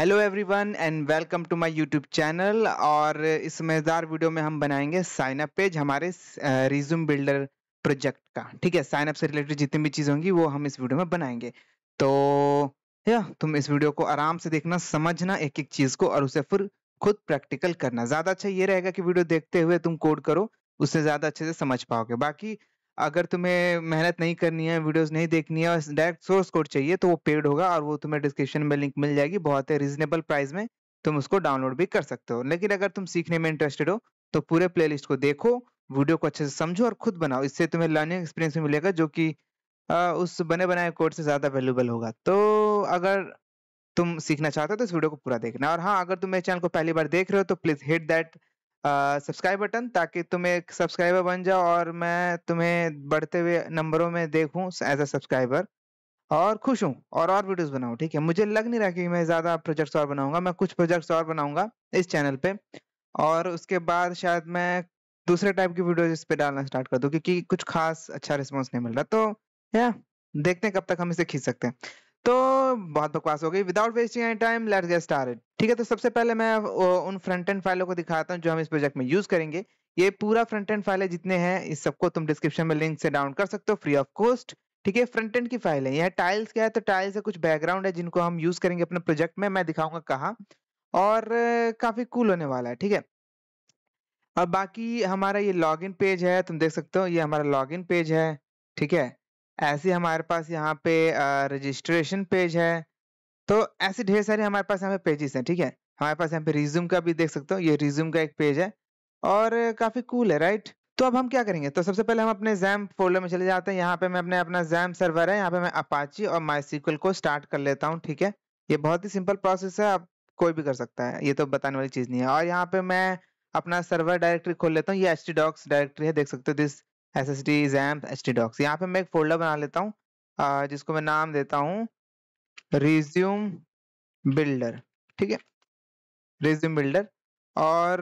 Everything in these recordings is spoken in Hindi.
Hello everyone and welcome to my YouTube channel और इस मज़ेदार वीडियो में हम बनाएंगे साइन अप पेज हमारे रिज्यूम बिल्डर प्रोजेक्ट का ठीक है साइन अप से रिलेटेड जितनी भी चीज़ होंगी वो हम इस वीडियो में बनाएंगे तो या तुम इस वीडियो को आराम से देखना समझना एक एक चीज़ को और उसे फिर खुद प्रैक्टिकल करना ज़्यादा अच्छा ये रहेगा कि वीडियो देखते हुए तुम कोड करो उससे ज़्यादा अच्छे से समझ पाओगे बाकी अगर तुम्हें मेहनत नहीं करनी है वीडियोस नहीं देखनी है और डायरेक्ट सोर्स कोड चाहिए तो वो पेड होगा और वो तुम्हें डिस्क्रिप्शन में लिंक मिल जाएगी बहुत ही रिजनेबल प्राइस में तुम उसको डाउनलोड भी कर सकते हो लेकिन अगर तुम सीखने में इंटरेस्टेड हो तो पूरे प्ले को देखो वीडियो को अच्छे से समझो और खुद बनाओ इससे तुम्हें लर्निंग एक्सपीरियंस भी मिलेगा जो कि उस बने बनाए कोड से ज़्यादा वैल्यूबल होगा तो अगर तुम सीखना चाहते हो तो इस वीडियो को पूरा देखना और हाँ अगर तुम मेरे चैनल को पहली बार देख रहे हो तो please hit that subscribe button ताकि तुम एक सब्सक्राइबर बन जाओ और मैं तुम्हें बढ़ते हुए नंबरों में देखूं एज अ सब्सक्राइबर और खुश हूं और और वीडियोस बनाऊं ठीक है मुझे लग नहीं रहा कि मैं ज़्यादा प्रोजेक्ट्स और बनाऊंगा मैं कुछ प्रोजेक्ट्स और बनाऊंगा इस चैनल पे और उसके बाद शायद मैं दूसरे टाइप की वीडियोज इस पर डालना स्टार्ट कर दूँ क्योंकि कुछ खास अच्छा रिस्पॉन्स नहीं मिल रहा तो या देखते हैं कब तक हम इसे खींच सकते हैं तो बहुत बकवास हो गई without wasting any time let's get started ठीक है तो सबसे पहले मैं उन फ्रंट एंड फाइलों को दिखाता हूँ जो हम इस प्रोजेक्ट में यूज करेंगे ये पूरा फ्रंट एंड फाइल है जितने हैं इस सबको तुम डिस्क्रिप्शन में लिंक से डाउन कर सकते हो फ्री ऑफ कॉस्ट ठीक है फ्रंट एंड की फाइल है यह टाइल्स क्या है तो टाइल्स है कुछ बैकग्राउंड है जिनको हम यूज करेंगे अपने प्रोजेक्ट में मैं दिखाऊंगा कहाँ और काफी कूल होने वाला है ठीक है और बाकी हमारा ये इन पेज है तुम देख सकते हो ये हमारा इन पेज है ठीक है ऐसे हमारे पास यहाँ पे रजिस्ट्रेशन पेज है तो ऐसे ढेर सारे हमारे पास यहाँ पे पेजेस हैं ठीक है हमारे पास यहाँ पे रिज्यूम का भी देख सकते हो ये रिज्यूम का एक पेज है और काफ़ी कूल है राइट तो अब हम क्या करेंगे तो सबसे पहले हम अपने जैम फोल्डर में चले जाते हैं यहाँ पे मैं अपने अपना जैम सर्वर है यहाँ पे मैं अपाची और माई को स्टार्ट कर लेता हूँ ठीक है ये बहुत ही सिंपल प्रोसेस है आप कोई भी कर सकता है ये तो बताने वाली चीज़ नहीं है और यहाँ पे मैं अपना सर्वर डायरेक्टरी खोल लेता हूँ ये एच डॉक्स डायरेक्टरी है देख सकते हो this S S D XAMPP H T docs यहाँ पे मैं एक फोल्डर बना लेता हूँ जिसको मैं नाम देता हूँ रिज्यूम बिल्डर ठीक है रिज्यूम बिल्डर और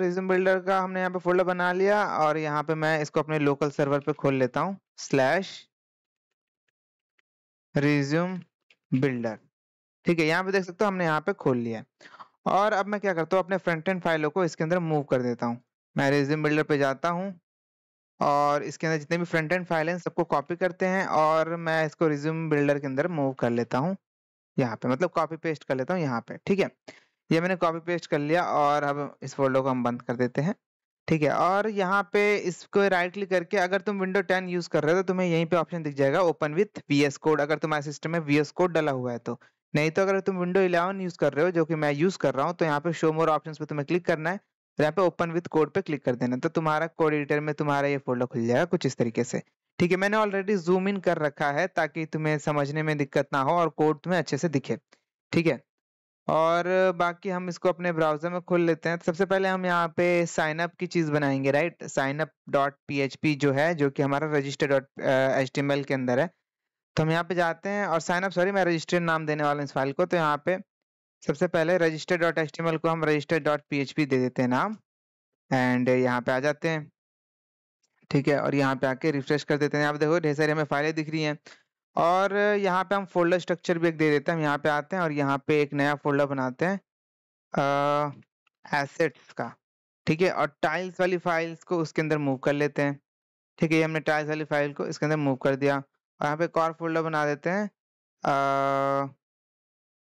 रिज्यूम बिल्डर का हमने यहाँ पे फोल्डर बना लिया और यहाँ पे मैं इसको अपने लोकल सर्वर पे खोल लेता हूँ स्लैश रिज्यूम बिल्डर ठीक है यहाँ पे देख सकते हो हमने यहाँ पे खोल लिया और अब मैं क्या करता हूँ अपने फ्रंट एंड फाइलों को इसके अंदर मूव कर देता हूँ मैं रिज्यूम बिल्डर पे जाता हूँ और इसके अंदर जितने भी फ्रंट एंड फाइल हैं सबको कॉपी करते हैं और मैं इसको रिज्यूम बिल्डर के अंदर मूव कर लेता हूँ यहाँ पे मतलब कॉपी पेस्ट कर लेता हूँ यहाँ पे ठीक है ये मैंने कॉपी पेस्ट कर लिया और अब इस फोल्डर को हम बंद कर देते हैं ठीक है और यहाँ पे इसको राइट क्लिक करके अगर तुम विंडो टेन यूज कर रहे हो तो तुम्हें यहीं पे ऑप्शन दिख जाएगा open with V S code अगर तुम्हारे सिस्टम में वी एस कोड डला हुआ है तो नहीं तो अगर तुम विंडो इलेवन यूज कर रहे हो जो कि मैं यूज कर रहा हूँ तो यहाँ पे शो मोर ऑप्शन पे तुम्हें क्लिक करना है यहाँ पे ओपन विथ कोड पे क्लिक कर देना तो तुम्हारा कोड एडिटर में तुम्हारा ये फोल्डर खुल जाएगा कुछ इस तरीके से ठीक है मैंने ऑलरेडी जूम इन कर रखा है ताकि तुम्हें समझने में दिक्कत ना हो और कोड तुम्हें अच्छे से दिखे ठीक है और बाकी हम इसको अपने ब्राउजर में खोल लेते हैं तो सबसे पहले हम यहाँ पे साइन अप की चीज़ बनाएंगे right sign up dot P H P जो है जो कि हमारा register dot H T M L के अंदर है तो हम यहाँ पे जाते हैं और साइन अप सॉरी मैं रजिस्टर नाम देने वाला हूँ इस फाइल को तो यहाँ पे सबसे पहले रजिस्टर डॉट एस को हम रजिस्टर डॉट पी दे देते हैं नाम एंड यहाँ पे आ जाते हैं ठीक है और यहाँ पे आके रिफ्रेश कर देते हैं आप देखो ढेर सारी हमें फाइलें दिख रही हैं और यहाँ पे हम फोल्डर स्ट्रक्चर भी एक दे देते हैं हम यहाँ पे आते हैं और यहाँ पे एक नया फोल्डर बनाते हैं एसेट्स का ठीक है और टाइल्स वाली फाइल्स को उसके अंदर मूव कर लेते हैं ठीक है ये हमने टाइल्स वाली फाइल को इसके अंदर मूव कर दिया और यहाँ पे एक और फोल्डर बना देते हैं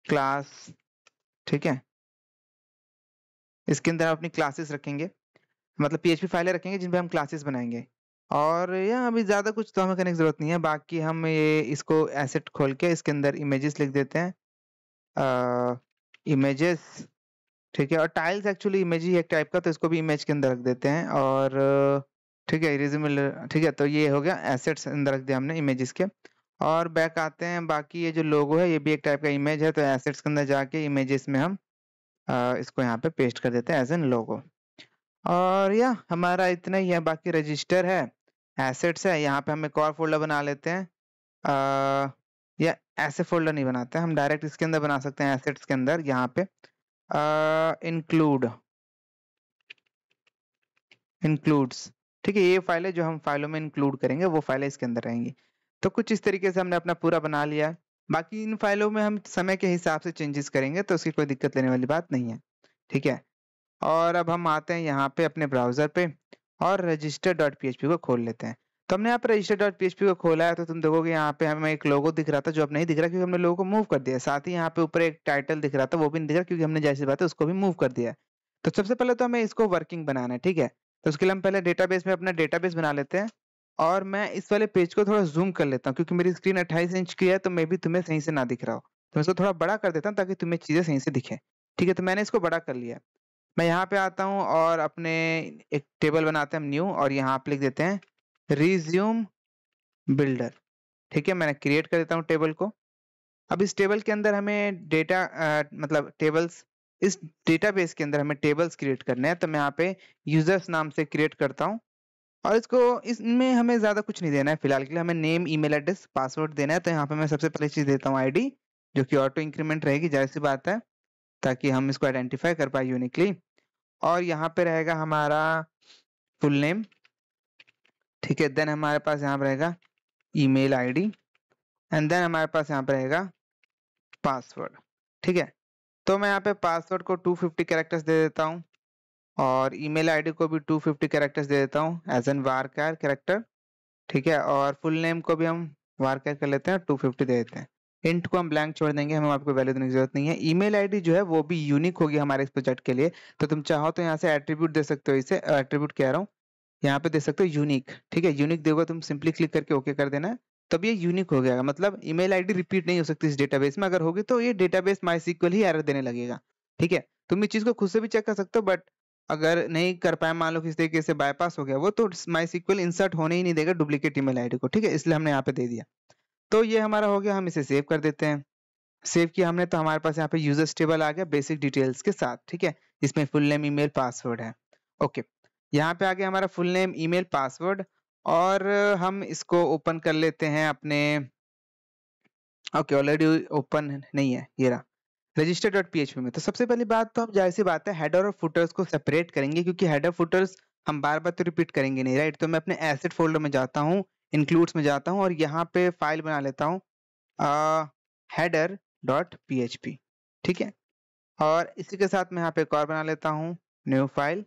क्लास ठीक है इसके अंदर हम अपनी क्लासेस रखेंगे मतलब पी फाइलें रखेंगे जिन पर हम क्लासेस बनाएंगे और यह अभी ज़्यादा कुछ तो हमें करने की ज़रूरत नहीं है बाकी हम ये इसको एसेट खोल के इसके अंदर इमेजेस लिख देते हैं इमेजेस ठीक है और टाइल्स एक्चुअली इमेज ही एक टाइप का तो इसको भी इमेज के अंदर रख देते हैं और ठीक है रिज्यूम ठीक है तो ये हो गया एसेट्स अंदर रख दिया हमने इमेजेस के और बैक आते हैं बाकी ये जो लोगो है ये भी एक टाइप का इमेज है तो एसेट्स के अंदर जाके इमेजेस में हम आ, इसको यहाँ पे पेस्ट कर देते हैं एज एन लोगो और या हमारा इतना ही है बाकी रजिस्टर है एसेट्स है यहाँ पे हम एक और फोल्डर बना लेते हैं आ, या ऐसे फोल्डर नहीं बनाते हम डायरेक्ट इसके अंदर बना सकते हैं एसेट्स के अंदर यहाँ पे इंक्लूड इंक्लूड्स ठीक है ये फाइलें जो हम फाइलों में इंक्लूड करेंगे वो फाइलें इसके अंदर रहेंगी तो कुछ इस तरीके से हमने अपना पूरा बना लिया बाकी इन फाइलों में हम समय के हिसाब से चेंजेस करेंगे तो उसकी कोई दिक्कत लेने वाली बात नहीं है ठीक है और अब हम आते हैं यहाँ पे अपने ब्राउज़र पे और रजिस्टर डॉट पी को खोल लेते हैं तो हमने यहाँ पर रजिस्टर डॉट पी को खोला है तो तुम देखोगे यहाँ पे हमें एक लोगो दिख रहा था जो अब नहीं दिख रहा क्योंकि हमने लोगो को मूव कर दिया साथ ही यहाँ पे ऊपर एक टाइटल दिख रहा था वो भी नहीं दिख रहा क्योंकि हमने जैसी बात है उसको भी मूव कर दिया तो सबसे पहले तो हमें इसको वर्किंग बनाना है ठीक है तो उसके लिए हम पहले डेटाबेस में अपना डेटाबेस बना लेते हैं और मैं इस वाले पेज को थोड़ा जूम कर लेता हूँ क्योंकि मेरी स्क्रीन अट्ठाईस इंच की है तो मैं भी तुम्हें सही से ना दिख रहा हो तो मैं इसको थोड़ा बड़ा कर देता हूँ ताकि तुम्हें चीज़ें सही से दिखें ठीक है तो मैंने इसको बड़ा कर लिया मैं यहाँ पे आता हूँ और अपने एक टेबल बनाते हैं हम न्यू और यहाँ आप लिख देते हैं रिज्यूम बिल्डर ठीक है मैंने क्रिएट कर देता हूँ टेबल को अब इस टेबल के अंदर हमें डेटा मतलब टेबल्स इस डेटाबेस के अंदर हमें टेबल्स क्रिएट करने हैं तो मैं यहाँ पे यूजर्स नाम से क्रिएट करता हूँ और इसको इसमें हमें ज़्यादा कुछ नहीं देना है फिलहाल के लिए हमें नेम ईमेल एड्रेस पासवर्ड देना है तो यहाँ पे मैं सबसे पहले चीज़ देता हूँ आईडी जो कि ऑटो इंक्रीमेंट रहेगी जाहिर सी बात है ताकि हम इसको आइडेंटिफाई कर पाए यूनिकली और यहाँ पे रहेगा हमारा फुल नेम ठीक है देन हमारे पास यहाँ पर रहेगा ईमेल आईडी एंड देन हमारे पास यहाँ पर रहेगा पासवर्ड ठीक है तो मैं यहाँ पे पासवर्ड को 250 फिफ्टी कैरेक्टर्स दे देता हूँ और ईमेल आईडी को भी 250 कैरेक्टर्स दे देता हूँ एज एन वारकार कैरेक्टर ठीक है और फुल नेम को भी हम वारकार कर लेते हैं 250 दे देते हैं इंट को हम ब्लैंक छोड़ देंगे हमें आपको वैल्यू देने की जरूरत नहीं है ईमेल आईडी जो है वो भी यूनिक होगी हमारे इस प्रोजेक्ट के लिए तो तुम चाहो तो यहाँ से एट्रीब्यूट दे सकते हो इसे एट्रीब्यूट कह रहा हूँ यहाँ पे दे सकते हो यूनिक ठीक है यूनिक देगा तो तुम सिंपली क्लिक करके ओके कर देना तब ये यूनिक हो गया मतलब ईमेल आईडी रिपीट नहीं हो सकती इस डेटाबेस में अगर होगी तो ये डेटाबेस माई ही एरर देने लगेगा ठीक है तुम इस चीज को खुद से भी चेक कर सकते हो बट अगर नहीं कर पाए मान लो किस तरीके से बायपास हो गया वो तो माई सिक्वल इंसर्ट होने ही नहीं देगा डुप्लीकेट ईमेल आईडी को ठीक है इसलिए हमने यहाँ पे दे दिया तो ये हमारा हो गया हम इसे सेव कर देते हैं सेव किया हमने तो हमारे पास यहाँ पे यूजर्स टेबल आ गया बेसिक डिटेल्स के साथ ठीक है इसमें फुल नेम ई पासवर्ड है ओके यहाँ पे आ गया हमारा फुल नेम ई पासवर्ड और हम इसको ओपन कर लेते हैं अपने ओके ऑलरेडी ओपन नहीं है ये रहा रजिस्टर डॉट पी में तो सबसे पहली बात तो हम जाहिर सी बात है हेडर और फुटर्स को सेपरेट करेंगे क्योंकि हेडर फुटर्स हम बार बार तो रिपीट करेंगे नहीं राइट तो मैं अपने एसेट फोल्डर में जाता हूँ इंक्लूड्स में जाता हूँ और यहाँ पे फाइल बना लेता हूँ हेडर डॉट पी ठीक है और इसी के साथ मैं यहाँ पे एक और बना लेता हूँ new file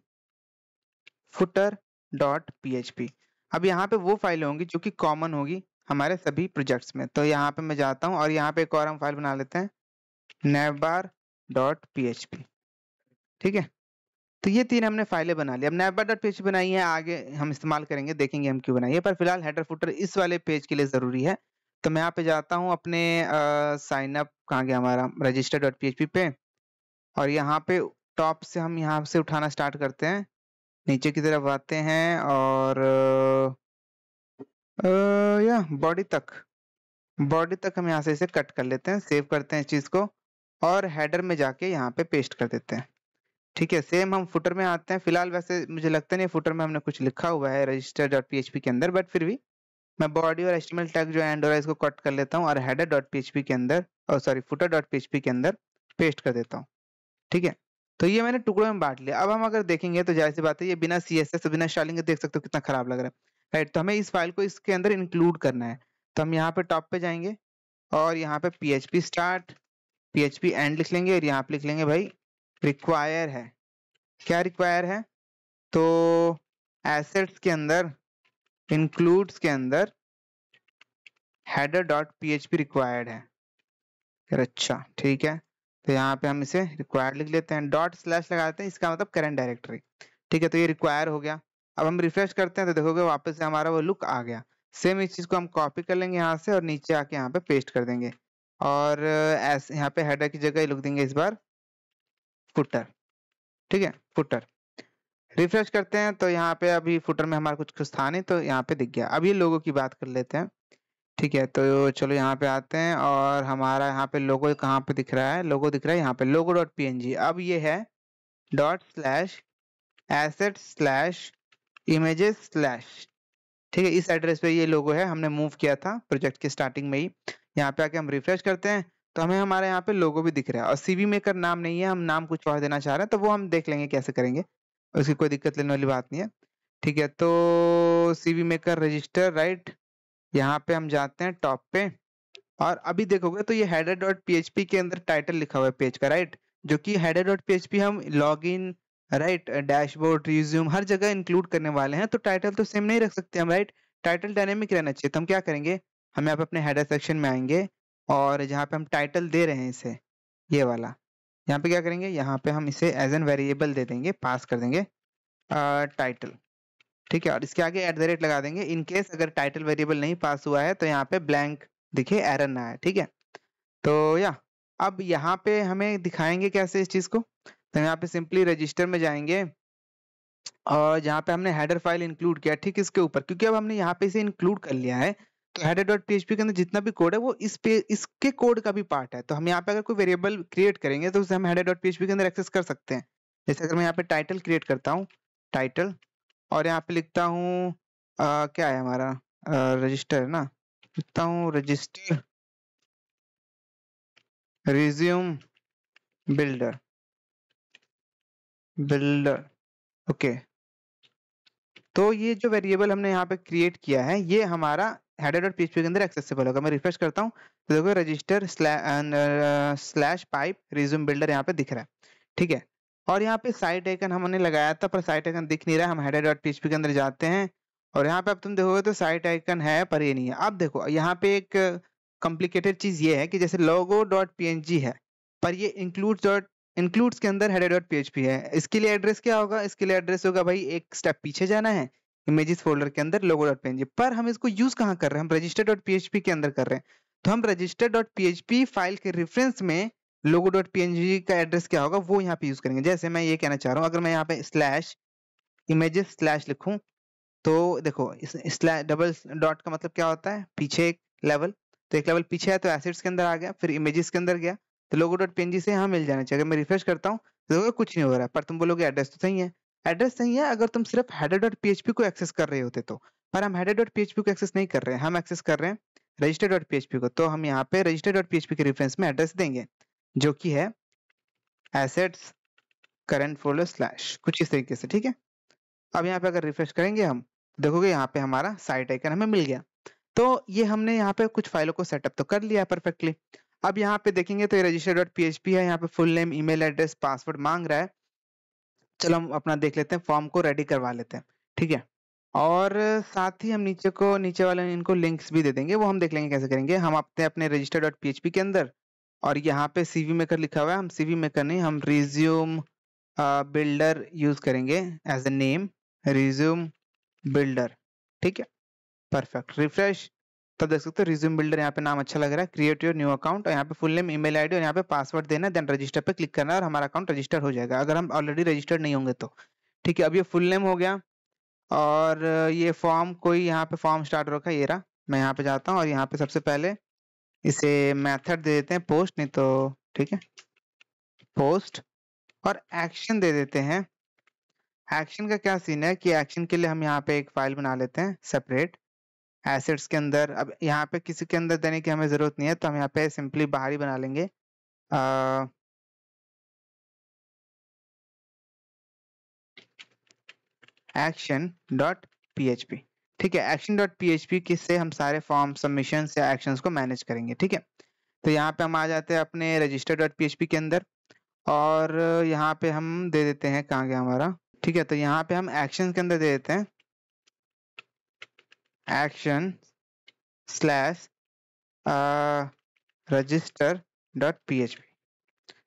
footer dot P अब यहाँ पे वो फाइल होंगी जो कि कॉमन होगी हमारे सभी प्रोजेक्ट्स में तो यहाँ पे मैं जाता हूँ और यहाँ पे एक और हम फाइल बना लेते हैं navbar डॉट पी ठीक है तो ये तीन हमने फाइलें बना ली अब नैपबार डॉट पी बनाई है आगे हम इस्तेमाल करेंगे देखेंगे हम क्यों बनाई है पर फिलहाल हेडर फुटर इस वाले पेज के लिए ज़रूरी है तो मैं यहाँ पे जाता हूँ अपने साइन अप कहाँ गया हमारा रजिस्टर डॉट पी पे और यहाँ पे टॉप से हम यहाँ से उठाना स्टार्ट करते हैं नीचे की तरफ आते हैं और या बॉडी तक बॉडी तक हम यहाँ से इसे कट कर लेते हैं सेव करते हैं इस चीज़ को और हेडर में जाके यहाँ पे पेस्ट कर देते हैं ठीक है सेम हम फुटर में आते हैं फिलहाल वैसे मुझे लगता नहीं फुटर में हमने कुछ लिखा हुआ है रजिस्टर डॉट पी के अंदर बट फिर भी मैं बॉडी और एस्टिमल टैग जो है इसको कट कर लेता हूँ और हेडर डॉट पी के अंदर और सॉरी फुटर डॉट पी के अंदर पेस्ट कर देता हूँ ठीक है तो ये मैंने टुकड़ों में बांट लिया अब हम अगर देखेंगे तो जाहिर सी बात है ये बिना सी एस एस बिना शालिंग देख सकते हो कितना खराब लग रहा है राइट तो हमें इस फाइल को इसके अंदर इंक्लूड करना है तो हम यहाँ पे टॉप पे जाएंगे और यहाँ पे P H P start P H P end लिख लेंगे और यहाँ पे लिख लेंगे भाई रिक्वायर है क्या रिक्वायर है तो एसेट्स के अंदर इंक्लूड्स के अंदर header dot P H P required है अच्छा ठीक है तो यहाँ पे हम इसे रिक्वायर्ड लिख लेते हैं डॉट स्लैश लगाते हैं इसका मतलब करेंट डायरेक्टरी ठीक है तो ये रिक्वायर हो गया अब हम रिफ्रेश करते हैं तो देखोगे वापस से हमारा वो लुक आ गया सेम इस चीज को हम कॉपी कर लेंगे यहाँ से और नीचे आके यहाँ पे पेस्ट कर देंगे और ऐसे यहाँ पे हेडर की जगह लिख देंगे इस बार फुटर ठीक है फुटर रिफ्रेश करते हैं तो यहाँ पे अभी फुटर में हमारा कुछ कुछ था नहीं तो यहाँ पे दिख गया अब ये लोगों की बात कर लेते हैं ठीक है तो चलो यहाँ पे आते हैं और हमारा यहाँ पे लोगो कहाँ पे दिख रहा है लोगो दिख रहा है यहाँ पे लोगो डॉट पी अब ये है dot slash asset slash images slash ठीक है इस एड्रेस पे ये लोगो है हमने मूव किया था प्रोजेक्ट के स्टार्टिंग में ही यहाँ पे आके हम रिफ्रेश करते हैं तो हमें हमारे यहाँ पे लोगो भी दिख रहा है और सीवी मेकर नाम नहीं है हम नाम कुछ और देना चाह रहे हैं तो वो हम देख लेंगे कैसे करेंगे उसकी कोई दिक्कत लेने वाली बात नहीं है ठीक है तो सीवी मेकर रजिस्टर राइट यहाँ पे हम जाते हैं टॉप पे और अभी देखोगे तो ये हेडर डॉट पी के अंदर टाइटल लिखा हुआ है पेज का राइट जो कि हेडर डॉट पी हम log in right dashboard resume हर जगह इंक्लूड करने वाले हैं तो टाइटल तो सेम नहीं रख सकते हम राइट टाइटल डायनेमिक रहना चाहिए तो हम क्या करेंगे हम यहाँ पे अपने हेडर सेक्शन में आएंगे और जहाँ पे हम टाइटल दे रहे हैं इसे ये वाला यहाँ पे क्या करेंगे यहाँ पे हम इसे एज एन वेरिएबल दे देंगे पास कर देंगे टाइटल ठीक है और इसके आगे एट द रेट लगा देंगे इन केस अगर टाइटल वेरिएबल नहीं पास हुआ है तो यहाँ पे ब्लैंक दिखे एरन ना है ठीक है तो या अब यहाँ पे हमें दिखाएंगे कैसे इस चीज़ को तो यहाँ पे सिंपली रजिस्टर में जाएंगे और जहाँ पे हमने हेडर फाइल इंक्लूड किया ठीक इसके ऊपर क्योंकि अब हमने यहाँ पे इसे इंक्लूड कर लिया है तो हेडर डॉट पीएचपी के अंदर जितना भी कोड है वो इस पे इसके कोड का भी पार्ट है तो हम यहाँ पे अगर कोई वेरिएबल क्रिएट करेंगे तो उसे हम हेडर डॉट पीएचपी के अंदर एक्सेस कर सकते हैं जैसे अगर मैं यहाँ पे टाइटल क्रिएट करता हूँ टाइटल और यहाँ पे लिखता हूँ क्या है हमारा रजिस्टर ना लिखता हूँ register resume builder builder okay तो ये जो वेरिएबल हमने यहाँ पे क्रिएट किया है ये हमारा हेडर डॉट पीएचपी के अंदर एक्सेसिबल होगा मैं रिफ्रेश करता हूँ तो देखो register slash pipe resume builder यहाँ पे दिख रहा है ठीक है और यहाँ पे साइट आइकन हमने लगाया था पर साइट आइकन दिख नहीं रहा हम हेडर डॉट पीएचपी के अंदर जाते हैं और यहाँ पे अब तुम देखोगे तो साइट आइकन है पर ये नहीं है अब देखो यहाँ पे एक कॉम्प्लिकेटेड चीज़ ये है कि जैसे लोगो डॉट पी है पर ये इंक्लूड डॉट इंक्लूड्स के अंदर हेडर डॉट पी है इसके लिए एड्रेस क्या होगा इसके लिए एड्रेस होगा भाई एक स्टेप पीछे जाना है इमेजेस फोल्डर के अंदर लोगो डॉट पी पर हम इसको यूज कहाँ कर रहे हैं हम रजिस्टर डॉट पी के अंदर कर रहे हैं तो हम रजिस्टर डॉट पी फाइल के रेफरेंस में लोगो डॉट पी का एड्रेस क्या होगा वो यहाँ पे यूज करेंगे जैसे मैं ये कहना चाह रहा हूँ अगर मैं यहाँ पे स्लैश इमेजेस स्लैश लिखूँ तो देखो स्लैश डबल डॉट का मतलब क्या होता है पीछे एक लेवल तो एक लेवल पीछे है तो एसिड्स के अंदर आ गया फिर इमेजेस के अंदर गया तो लोगो डॉट पी से यहाँ मिल जाना चाहिए अगर मैं रिफ्रेश करता हूँ तो कुछ नहीं हो रहा है पर तुम बोलोगे एड्रेस तो सही है एड्रेस नहीं है अगर तुम सिर्फ हेडर डॉट पी को एक्सेस कर रहे होते तो पर हम हेडर डॉट पी को एक्सेस नहीं कर रहे हैं हम एक्सेस कर रहे हैं रजिस्टर डॉट पी को तो हम यहाँ पे रजिस्टर डॉट पी के रेफरेंस में एड्रेस देंगे जो कि है एसेट्स करंट फोल्डर स्लैश कुछ इस तरीके से ठीक है अब यहाँ पे अगर रिफ्रेश करेंगे हम देखोगे यहाँ पे हमारा साइट आइकन हमें मिल गया तो ये हमने यहाँ पे कुछ फाइलों को सेटअप तो कर लिया परफेक्टली अब यहाँ पे देखेंगे तो ये रजिस्टर डॉट पी है यहाँ पे full name email address password मांग रहा है चलो हम अपना देख लेते हैं फॉर्म को रेडी करवा लेते हैं ठीक है और साथ ही हम नीचे को नीचे वाले इनको लिंक्स भी दे देंगे वो हम देख लेंगे कैसे करेंगे हम अपने अपने रजिस्टर डॉट पी के अंदर और यहाँ पे सी वी मेकर लिखा हुआ है हम सी वी मेकर नहीं हम रिज्यूम बिल्डर यूज करेंगे as a name resume builder ठीक है परफेक्ट रिफ्रेश तब देख सकते हो रिज्यूम बिल्डर यहाँ पे नाम अच्छा लग रहा है क्रिएट योर न्यू अकाउंट और यहाँ पे फुल नेम ईमेल आईडी और यहाँ पे पासवर्ड देना देन रजिस्टर पे क्लिक करना और हमारा अकाउंट रजिस्टर हो जाएगा अगर हम ऑलरेडी रजिस्टर्ड नहीं होंगे तो ठीक है अब ये फुल नेम हो गया और ये फॉर्म कोई यहाँ पे फॉर्म स्टार्ट हो रखा ये रहा मैं यहाँ पे जाता हूँ और यहाँ पे सबसे पहले इसे मैथड दे देते हैं पोस्ट नहीं तो ठीक है पोस्ट और एक्शन दे देते हैं एक्शन का क्या सीन है कि एक्शन के लिए हम यहाँ पे एक फाइल बना लेते हैं सेपरेट एसेट्स के अंदर अब यहाँ पे किसी के अंदर देने की हमें जरूरत नहीं है तो हम यहाँ पे सिंपली बाहर ही बना लेंगे आ, action dot P H P ठीक है action dot P H P से हम सारे फॉर्म सबमिशन या एक्शन को मैनेज करेंगे ठीक है तो यहाँ पे हम आ जाते हैं अपने register dot P H P के अंदर और यहाँ पे हम दे देते हैं कहाँ गया हमारा ठीक है तो यहाँ पे हम एक्शन के अंदर दे देते हैं action slash uh, register dot php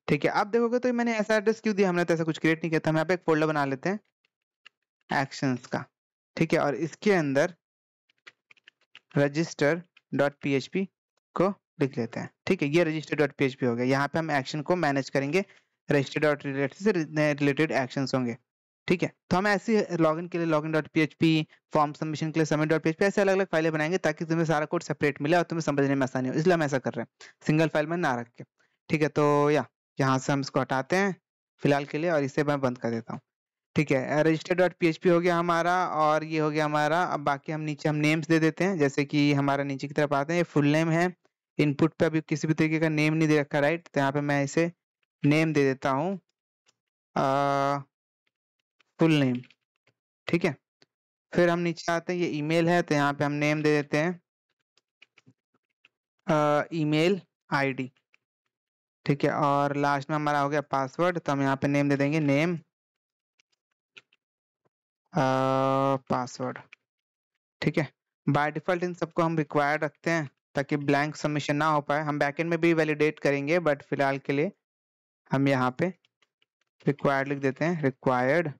ठीक है आप देखोगे तो मैंने ऐसा एड्रेस क्यों दिया हमने तो ऐसा कुछ क्रिएट नहीं किया था हम यहाँ पे एक फोल्डर बना लेते हैं एक्शंस का ठीक है और इसके अंदर रजिस्टर डॉट पी को लिख लेते हैं ठीक है ये रजिस्टर डॉट पी हो गया यहाँ पे हम एक्शन को मैनेज करेंगे रजिस्टर डॉट रिलेटेड से रिलेटेड एक्शन होंगे ठीक है तो हम ऐसे लॉगिन के लिए login dot P H P form submission के लिए submit dot P H P ऐसे अलग अलग फाइलें बनाएंगे ताकि तुम्हें सारा कोड सेपरेट मिले और तुम्हें समझने में आसानी हो इसलिए हम ऐसा कर रहे हैं सिंगल फाइल में ना रख के ठीक है तो या यहाँ से हम इसको हटाते हैं फिलहाल के लिए और इसे मैं बंद कर देता हूँ ठीक है register dot P H P हो गया हमारा और ये हो गया हमारा अब बाकी हम नीचे हम नेम्स दे देते हैं जैसे कि हमारा नीचे की तरफ आते हैं ये फुल नेम है इनपुट पे अभी किसी भी तरीके का नेम नहीं दे रखा राइट तो यहाँ पे मैं इसे नेम दे देता हूँ फुल नेम ठीक है फिर हम नीचे आते हैं ये ईमेल है तो यहाँ पे हम नेम दे देते हैं ईमेल आईडी ठीक है और लास्ट में हमारा हो गया पासवर्ड तो हम यहाँ पे नेम दे देंगे नेम पासवर्ड ठीक है बाय डिफॉल्ट इन सबको हम रिक्वायर्ड रखते हैं ताकि ब्लैंक सबमिशन ना हो पाए हम बैकेंड में भी वैलिडेट करेंगे बट फिलहाल के लिए हम यहाँ पे रिक्वायर्ड लिख देते हैं रिक्वायर्ड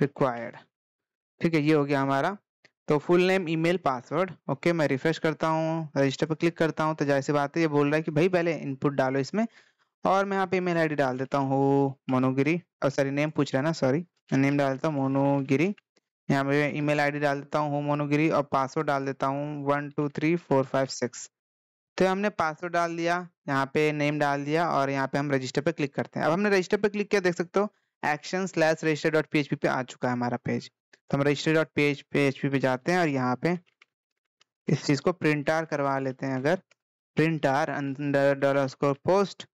रिक्वायर्ड ठीक है ये हो गया हमारा तो full name email password okay मैं रिफ्रेश करता हूँ रजिस्टर पर क्लिक करता हूँ तो जैसे बात है ये बोल रहा है कि भाई पहले इनपुट डालो इसमें और मैं यहाँ पे ईमेल आईडी डाल देता हूँ मोनोगिरी और सॉरी नेम पूछ रहा है ना सॉरी नेम डाल देता हूँ मोनोगिरी यहाँ पे ईमेल आईडी डाल देता हूँ मोनोगिरी और पासवर्ड डाल देता हूँ one two three four five six तो हमने पासवर्ड डाल दिया यहाँ पे नेम डाल दिया और यहाँ पे हम रजिस्टर पे क्लिक करते हैं अब हमने रजिस्टर पर क्लिक किया देख सकते हो action slash register dot P पे आ चुका है हमारा पेज तो हम रजिस्टर डॉट पेज पी पे जाते हैं और यहाँ पे इस चीज को प्रिंट आर करवा लेते हैं अगर print R under dollar score post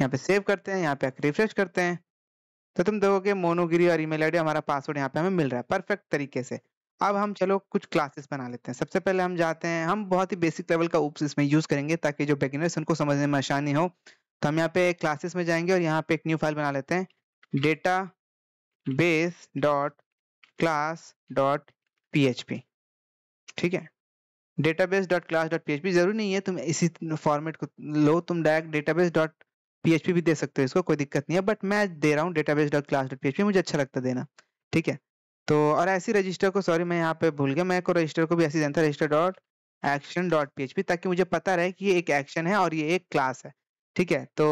यहाँ पे सेव करते हैं यहाँ पे रिफ्रेश करते हैं तो तुम देखोगे मोनोगिरी और ईमेल आईडी हमारा पासवर्ड यहाँ पे हमें मिल रहा है परफेक्ट तरीके से अब हम चलो कुछ क्लासेस बना लेते हैं सबसे पहले हम जाते हैं हम बहुत ही बेसिक लेवल का उप्स इसमें यूज करेंगे ताकि जो बिगिनर्स उनको समझने में आसानी हो तो हम यहाँ पे क्लासेस में जाएंगे और यहाँ पे एक न्यू फाइल बना लेते हैं data base dot class dot php ठीक है database dot class dot P जरूरी नहीं है तुम इसी फॉर्मेट को लो तुम direct database dot P भी दे सकते हो इसको कोई दिक्कत नहीं है बट मैं दे रहा हूँ database dot class dot P मुझे अच्छा लगता देना ठीक है तो और ऐसी रजिस्टर को सॉरी मैं यहाँ पे भूल गया मैं को रजिस्टर को भी ऐसी जानता register dot action dot P ताकि मुझे पता रहे कि ये एक एक्शन है और ये एक क्लास है ठीक है तो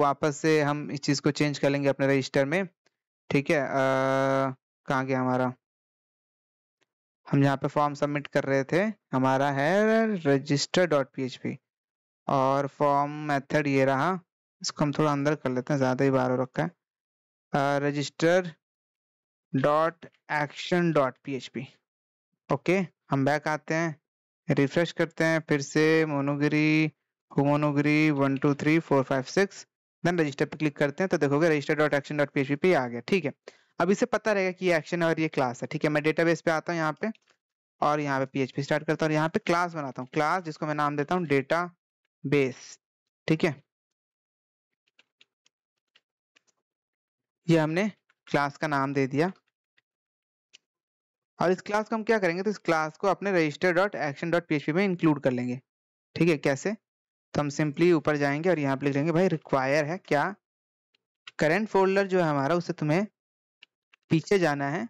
वापस से हम इस चीज़ को चेंज कर लेंगे अपने रजिस्टर में ठीक है कहाँ गया हमारा हम यहाँ पे फॉर्म सबमिट कर रहे थे हमारा है रजिस्टर डॉट पी और फॉर्म मेथड ये रहा इसको हम थोड़ा अंदर कर लेते हैं ज़्यादा ही बार हो रखा है register dot action dot P okay हम बैक आते हैं रिफ्रेश करते हैं फिर से मोनोगिरी कुमोनोग्री one two three four five six then register पे क्लिक करते हैं तो देखोगे register dot action dot P पे आ गया ठीक है अब इसे पता रहेगा कि ये एक्शन और ये क्लास है ठीक है मैं डेटाबेस पे आता हूँ यहाँ पे और यहाँ पे पी स्टार्ट करता हूँ और यहाँ पे क्लास बनाता हूँ क्लास जिसको मैं नाम देता हूँ डेटा बेस ठीक है ये हमने क्लास का नाम दे दिया और इस क्लास को हम क्या करेंगे तो इस क्लास को अपने register dot action dot P में इंक्लूड कर लेंगे ठीक है कैसे तो हम सिंपली ऊपर जाएंगे और यहाँ पे लिख लेंगे भाई रिक्वायर है क्या करेंट फोल्डर जो है हमारा उसे तुम्हें पीछे जाना है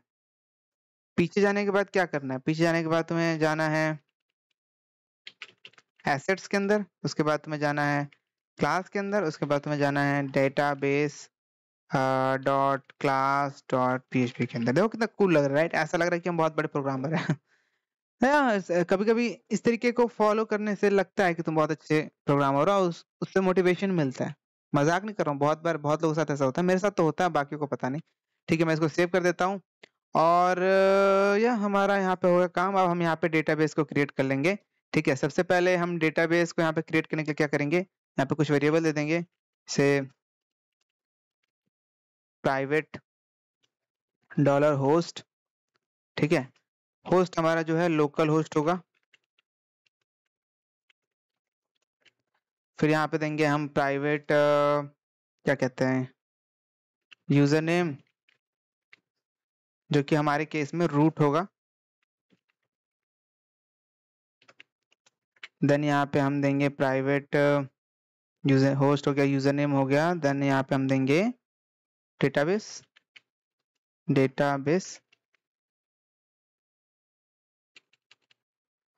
पीछे जाने के बाद क्या करना है पीछे जाने के बाद तुम्हें जाना है एसेट्स के अंदर उसके बाद तुम्हें जाना है क्लास के अंदर उसके बाद तुम्हें जाना है database dot class dot P के अंदर देखो कितना कूल लग रहा है राइट ऐसा लग रहा है कि हम बहुत बड़े प्रोग्रामर हैं कभी-कभी इस तरीके को फ़ॉलो करने से लगता है कि तुम बहुत अच्छे प्रोग्रामर हो और उस उससे मोटिवेशन मिलता है। मज़ाक नहीं कर रहा हूँ, बहुत बार बहुत लोगों के साथ ऐसा होता है, मेरे साथ तो होता है, बाकी को पता नहीं। ठीक है, मैं इसको सेव कर देता हूँ और यह हमारा यहाँ पे होगा काम, अब हम यहाँ पे डेटाबेस को क्रिएट कर लेंगे। ठीक है, सबसे पहले हम डेटाबेस को यहाँ पे क्रिएट करने के लिए क्या करेंगे, यहाँ पे कुछ वेरिएबल दे देंगे, से प्राइवेट डॉलर होस्ट ठीक है? होस्ट हमारा जो है लोकल होस्ट होगा फिर यहाँ पे देंगे हम प्राइवेट क्या कहते हैं यूजर नेम जो कि हमारे केस में रूट होगा देन यहाँ पे हम देंगे प्राइवेट यूजर होस्ट हो गया यूजर नेम हो गया देन यहाँ पे हम देंगे डेटाबेस डेटाबेस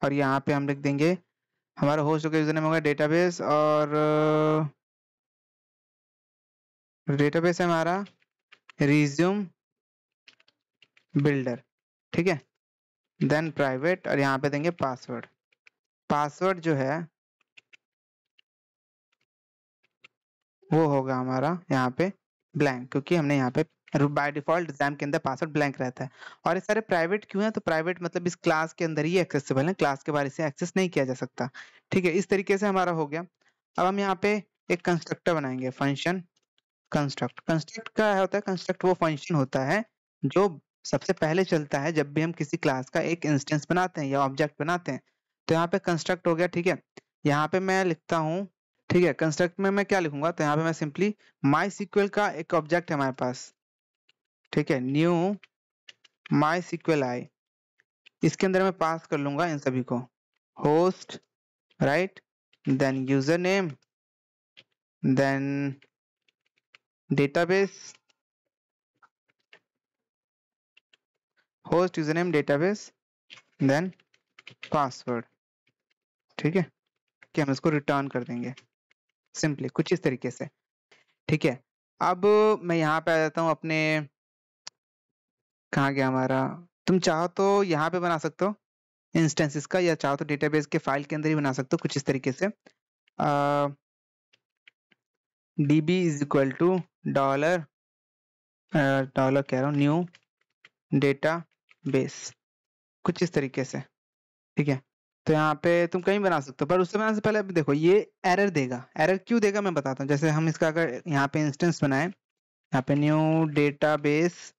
और यहाँ पे हम लिख देंगे हमारा होस्ट का यूजर नेम होगा डेटाबेस और डेटाबेस है हमारा रिज्यूम बिल्डर ठीक है देन प्राइवेट और यहाँ पे देंगे पासवर्ड पासवर्ड जो है वो होगा हमारा यहाँ पे ब्लैंक क्योंकि हमने यहाँ पे बाय डिफॉल्ट एग्जाम के अंदर पासवर्ड ब्लैंक रहता है और ये सारे प्राइवेट क्यों है तो प्राइवेट मतलब इस क्लास के अंदर ही एक्सेसिबल है क्लास के बाहर इसे एक्सेस नहीं किया जा सकता ठीक है इस तरीके से हमारा हो गया अब हम यहाँ पे एक कंस्ट्रक्टर बनाएंगे फंक्शन कंस्ट्रक्ट कंस्ट्रक्ट का होता है कंस्ट्रक्ट वो फंक्शन होता है जो सबसे पहले चलता है जब भी हम किसी क्लास का एक इंस्टेंस बनाते हैं या ऑब्जेक्ट बनाते हैं तो यहाँ पे कंस्ट्रक्ट हो गया ठीक है यहाँ पे मैं लिखता हूँ ठीक है कंस्ट्रक्ट में मैं क्या लिखूंगा तो यहाँ पे मैं सिंपली माई सिक्वल का एक ऑब्जेक्ट है हमारे पास ठीक है न्यू माई सिक्वेल आई इसके अंदर मैं पास कर लूंगा इन सभी को host right then user name then database host user name database then password ठीक है कि हम इसको रिटर्न कर देंगे सिंपली कुछ इस तरीके से ठीक है अब मैं यहाँ पे आ जाता हूँ अपने कहाँ गया हमारा तुम चाहो तो यहाँ पे बना सकते हो इंस्टेंसिस का या चाहो तो डेटाबेस के फाइल के अंदर ही बना सकते हो कुछ इस तरीके से D B is equal to dollar dollar कह रहा हूँ न्यू डेटा बेस कुछ इस तरीके से ठीक है तो यहाँ पे तुम कहीं बना सकते हो पर उससे बनाने से पहले अभी देखो ये एरर देगा एरर क्यों देगा मैं बताता हूँ जैसे हम इसका अगर यहाँ पे इंस्टेंस बनाए यहाँ पे न्यू डेटा बेस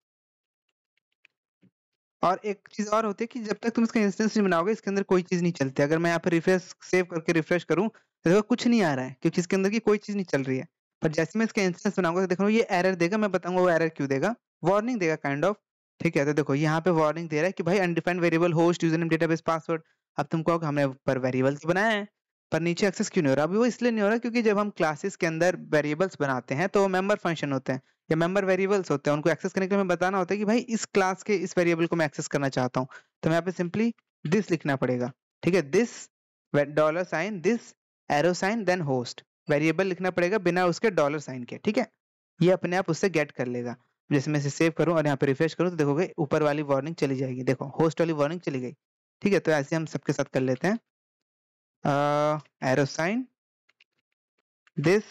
और एक चीज और होती है कि जब तक तुम इसका इंस्टेंस नहीं बनाओगे इसके अंदर कोई चीज नहीं चलती अगर मैं यहाँ पे रिफ्रेश सेव करके रिफ्रेश करूँ तो देखो कुछ नहीं आ रहा है क्योंकि इसके अंदर की कोई चीज नहीं चल रही है पर जैसे मैं इसका इंस्टेंस बनाऊंगा तो देखो ये एरर देगा मैं बताऊंगा वो एरर क्यों देगा वार्निंग देगा काइंड ऑफ ठीक है तो देखो यहाँ पे वार्निंग दे रहा है कि भाई undefined variable host user name database password अब तुम कहो हमने पर वेरिएबल तो बनाया है पर नीचे एक्सेस क्यों नहीं हो रहा अभी वो इसलिए नहीं हो रहा क्योंकि जब हम क्लासेस के अंदर वेरिएबल्स बनाते हैं तो वो मेंबर फंक्शन होते हैं या मेंबर वेरिएबल्स होते हैं उनको एक्सेस करने के लिए हमें बताना होता है कि भाई इस क्लास के इस वेरिएबल को मैं एक्सेस करना चाहता हूँ तो मैं यहाँ पे सिंपली दिस लिखना पड़ेगा ठीक है this dollar sign this arrow sign then host variable लिखना पड़ेगा बिना उसके डॉलर साइन के ठीक है ये अपने आप उससे गेट कर लेगा जैसे मैं इसे सेव करूँ और यहाँ पे रिफ्रेश करूँ तो देखोगे ऊपर वाली वार्निंग चली जाएगी देखो होस्ट वाली वार्निंग चली गई ठीक है तो ऐसे हम सबके साथ कर लेते हैं arrow sign this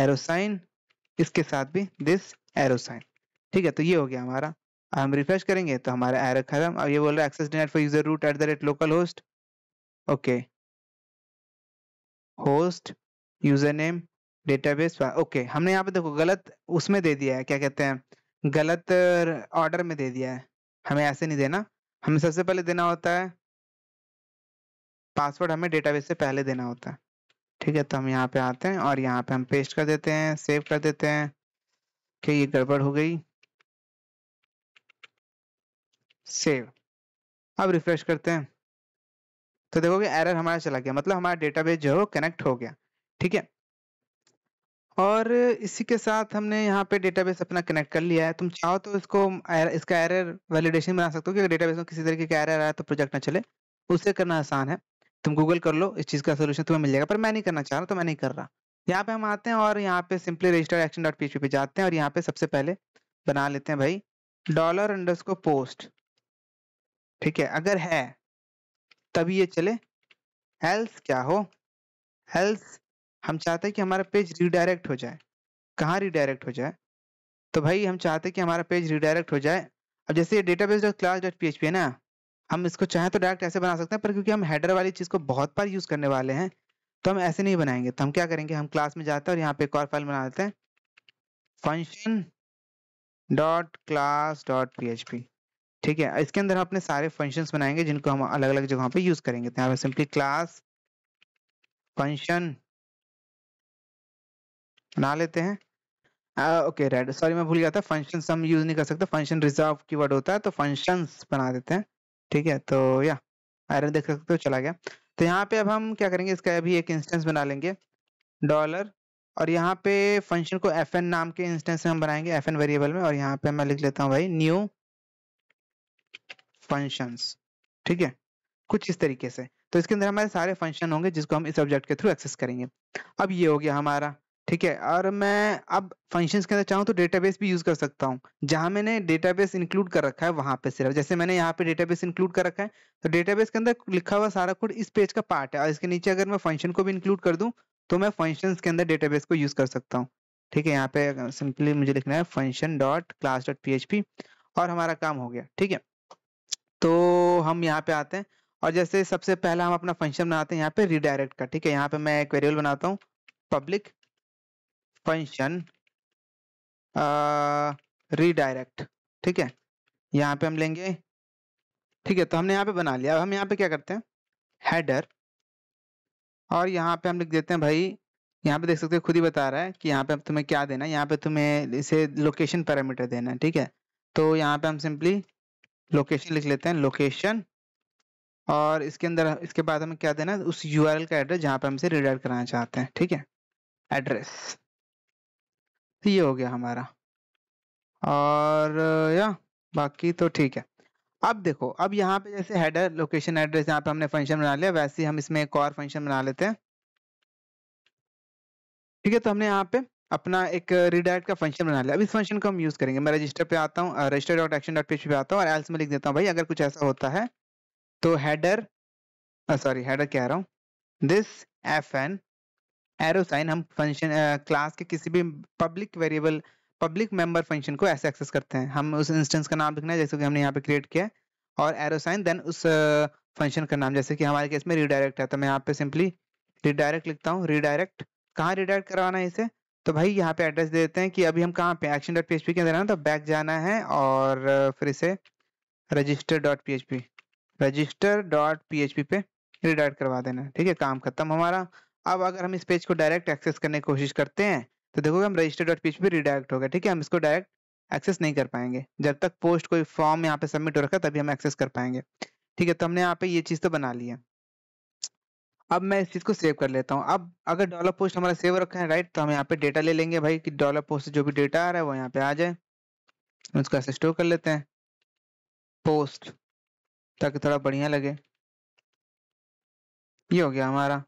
arrow sign इसके साथ भी दिस एरो साइन ठीक है तो ये हो गया हमारा हम रिफ्रेश करेंगे तो हमारा एरो खत्म अब ये बोल रहा है access denied for user root at the rate local host okay host user name database okay हमने यहाँ पे देखो गलत उसमें दे दिया है क्या कहते हैं गलत ऑर्डर में दे दिया है हमें ऐसे नहीं देना हमें सबसे पहले देना होता है पासवर्ड हमें डेटाबेस से पहले देना होता है ठीक है तो हम यहाँ पे आते हैं और यहाँ पे हम पेस्ट कर देते हैं सेव कर देते हैं कि ये गड़बड़ हो गई सेव अब रिफ्रेश करते हैं तो देखोगे एरर हमारा चला गया मतलब हमारा डेटाबेस जो है वो कनेक्ट हो गया ठीक है और इसी के साथ हमने यहाँ पे डेटाबेस अपना कनेक्ट कर लिया है तुम चाहो तो इसको इसका एरर वैलिडेशन बना सकते हो कि डेटाबेस में किसी तरीके का एरर आया तो प्रोजेक्ट ना चले उसे करना आसान है तुम गूगल कर लो इस चीज़ का सोल्यूशन तुम्हें मिल जाएगा पर मैं नहीं करना चाह रहा तो मैं नहीं कर रहा यहाँ पे हम आते हैं और यहाँ पे simply register action dot P पे जाते हैं और यहाँ पे सबसे पहले बना लेते हैं भाई डॉलर अंडर पोस्ट ठीक है अगर है तभी ये चले हेल्थ क्या हो हेल्थ हम चाहते हैं कि हमारा पेज रिडायरेक्ट हो जाए कहाँ रिडायरेक्ट हो जाए तो भाई हम चाहते हैं कि हमारा पेज रिडायरेक्ट हो जाए अब जैसे ये database dot class dot P है ना हम इसको चाहें तो डायरेक्ट ऐसे बना सकते हैं पर क्योंकि हम हेडर वाली चीज़ को बहुत बार यूज़ करने वाले हैं तो हम ऐसे नहीं बनाएंगे तो हम क्या करेंगे हम क्लास में जाते हैं और यहाँ पे एक और फाइल बना देते हैं function dot class dot P ठीक है इसके अंदर हम अपने सारे फंक्शंस बनाएंगे जिनको हम अलग अलग जगहों पे यूज़ करेंगे तो यहाँ पर सिंपली क्लास फंक्शन बना लेते हैं ओके रेड सॉरी मैं भूल गया था फंक्शन हम यूज़ नहीं कर सकते फंक्शन रिजर्व वर्ड होता है तो फंक्शंस बना देते हैं ठीक है तो या आयरन देख सकते हो चला गया तो यहाँ पे अब हम क्या करेंगे इसका अभी एक इंस्टेंस बना लेंगे डॉलर और यहाँ पे फंक्शन को एफ नाम के इंस्टेंस में हम बनाएंगे एफ वेरिएबल में और यहाँ पे मैं लिख लेता हूँ भाई न्यू फंक्शंस ठीक है कुछ इस तरीके से तो इसके अंदर हमारे सारे फंक्शन होंगे जिसको हम इस ऑब्जेक्ट के थ्रू एक्सेस करेंगे अब ये हो गया हमारा ठीक है और मैं अब फंक्शंस के अंदर चाहूँ तो डेटाबेस भी यूज कर सकता हूँ जहां मैंने डेटाबेस इंक्लूड कर रखा है वहां पे सिर्फ जैसे मैंने यहाँ पे डेटाबेस इंक्लूड कर रखा है तो डेटाबेस के अंदर लिखा हुआ सारा कोड इस पेज का पार्ट है और इसके नीचे अगर मैं फंक्शन को भी इंक्लूड कर दूँ तो मैं फंक्शन के अंदर डेटाबेस को यूज कर सकता हूँ ठीक है यहाँ पे सिंपली मुझे लिखना है function dot class dot P और हमारा काम हो गया ठीक है तो हम यहाँ पे आते हैं और जैसे सबसे पहला हम अपना फंक्शन बनाते हैं यहाँ पे रिडायरेक्ट का ठीक है यहाँ पे मैं एक वेरिएबल बनाता हूँ पब्लिक फंक्शन रीडायरेक्ट ठीक है यहाँ पे हम लेंगे ठीक है तो हमने यहाँ पे बना लिया अब हम यहाँ पे क्या करते हैं हेडर और यहाँ पे हम लिख देते हैं भाई यहाँ पे देख सकते हो खुद ही बता रहा है कि यहाँ पे अब तुम्हें क्या देना है यहाँ पे तुम्हें इसे लोकेशन पैरामीटर देना है ठीक है तो यहाँ पे हम सिंपली लोकेशन लिख लेते हैं लोकेशन और इसके अंदर इसके बाद हमें क्या देना है उस यूआरएल का एड्रेस जहाँ पे इसे रिडायरेक्ट कराना चाहते हैं ठीक है एड्रेस तो ये हो गया हमारा और या बाकी तो ठीक है अब देखो अब यहाँ पे जैसे हेडर लोकेशन एड्रेस यहाँ पे हमने फंक्शन बना लिया वैसे ही हम इसमें एक और फंक्शन बना लेते हैं ठीक है तो हमने यहाँ पे अपना एक रिडायरेक्ट का फंक्शन बना लिया अब इस फंक्शन को हम यूज करेंगे मैं रजिस्टर पे आता हूँ register dot action dot page पे आता हूँ और एल्स में लिख देता हूँ भाई अगर कुछ ऐसा होता है तो हैडर सॉरी हैडर कह रहा हूँ this F N arrow sign हम फंक्शन क्लास के किसी भी public variable public member function को ऐसे एक्सेस करते हैं हम उस इंस्टेंस का नाम लिखना है जैसे कि हमने यहाँ पे क्रिएट किया और एरो साइन देन उस फंक्शन का नाम जैसे कि हमारे केस में रिडायरेक्ट है तो मैं यहाँ पे सिंपली रिडायरेक्ट लिखता हूँ रिडायरेक्ट कहाँ रिडायरेक्ट करवाना है इसे तो भाई यहाँ पे एड्रेस दे देते हैं कि अभी हम कहाँ पे एक्शन डॉट पी के अंदर आना तो बैक जाना है और फिर इसे register dot P register dot P पे रिडायरेक्ट करवा देना ठीक है काम खत्म हमारा अब अगर हम इस पेज को डायरेक्ट एक्सेस करने की कोशिश करते हैं तो देखोगे हम रजिस्टर डॉट पेज पर रिडायरेक्ट हो गया ठीक है हम इसको डायरेक्ट एक्सेस नहीं कर पाएंगे जब तक पोस्ट कोई फॉर्म यहाँ पे सबमिट हो रखा तभी हम एक्सेस कर पाएंगे ठीक है तो हमने यहाँ पे ये चीज़ तो बना ली है अब मैं इस चीज़ को सेव कर लेता हूँ अब अगर डॉलर पोस्ट हमारा सेव रखा है राइट तो हम यहाँ पे डेटा ले लेंगे भाई कि डॉलर पोस्ट जो भी डेटा आ रहा है वो यहाँ पे आ जाए उसका स्टोर कर लेते हैं पोस्ट ताकि थोड़ा बढ़िया लगे ये हो गया हमारा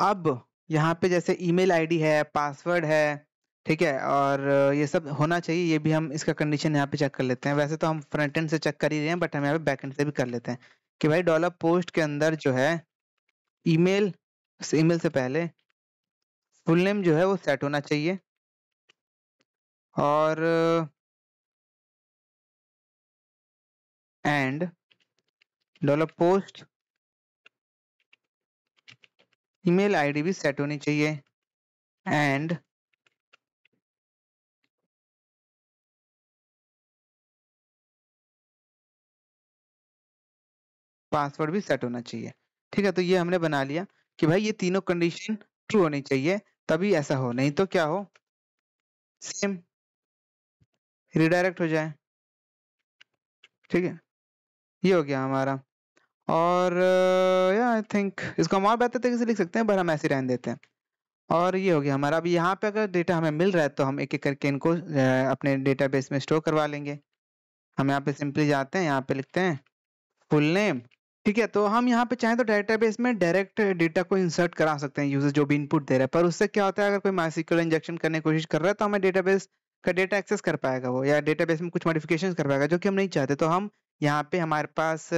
अब यहाँ पे जैसे ईमेल आईडी है पासवर्ड है ठीक है और ये सब होना चाहिए ये भी हम इसका कंडीशन यहाँ पे चेक कर लेते हैं वैसे तो हम फ्रंट एंड से चेक कर ही रहे हैं बट हम यहाँ पे बैक एंड से भी कर लेते हैं कि भाई डॉलर पोस्ट के अंदर जो है ईमेल ईमेल से पहले फुल नेम जो है वो सेट होना चाहिए और and dollar post email ID भी सेट होनी चाहिए हाँ। एंड पासवर्ड भी सेट होना चाहिए ठीक है तो ये हमने बना लिया कि भाई ये तीनों कंडीशन ट्रू होनी चाहिए तभी ऐसा हो नहीं तो क्या हो सेम रिडायरेक्ट हो जाए ठीक है ये हो गया हमारा और या आई थिंक इसको हम और बेहतर तरीके से लिख सकते हैं पर हम ऐसे रहने देते हैं और ये हो गया हमारा अभी यहाँ पे अगर डेटा हमें मिल रहा है तो हम एक एक करके इनको uh, अपने डेटाबेस में स्टोर करवा लेंगे हम यहाँ पे सिंपली जाते हैं यहाँ पे लिखते हैं फुल नेम ठीक है तो हम यहाँ पे चाहें तो डेटाबेस में डायरेक्ट डेटा को इंसर्ट करा सकते हैं यूजर जो भी इनपुट दे रहा है पर उससे क्या होता है अगर कोई माइसिक्यूल इंजेक्शन करने की कोशिश कर रहा है तो हमें डेटाबेस का डेटा एक्सेस कर पाएगा वो या डेटाबेस में कुछ मॉडिफिकेशन कर पाएगा जो कि हम नहीं चाहते तो हम यहाँ पे हमारे पास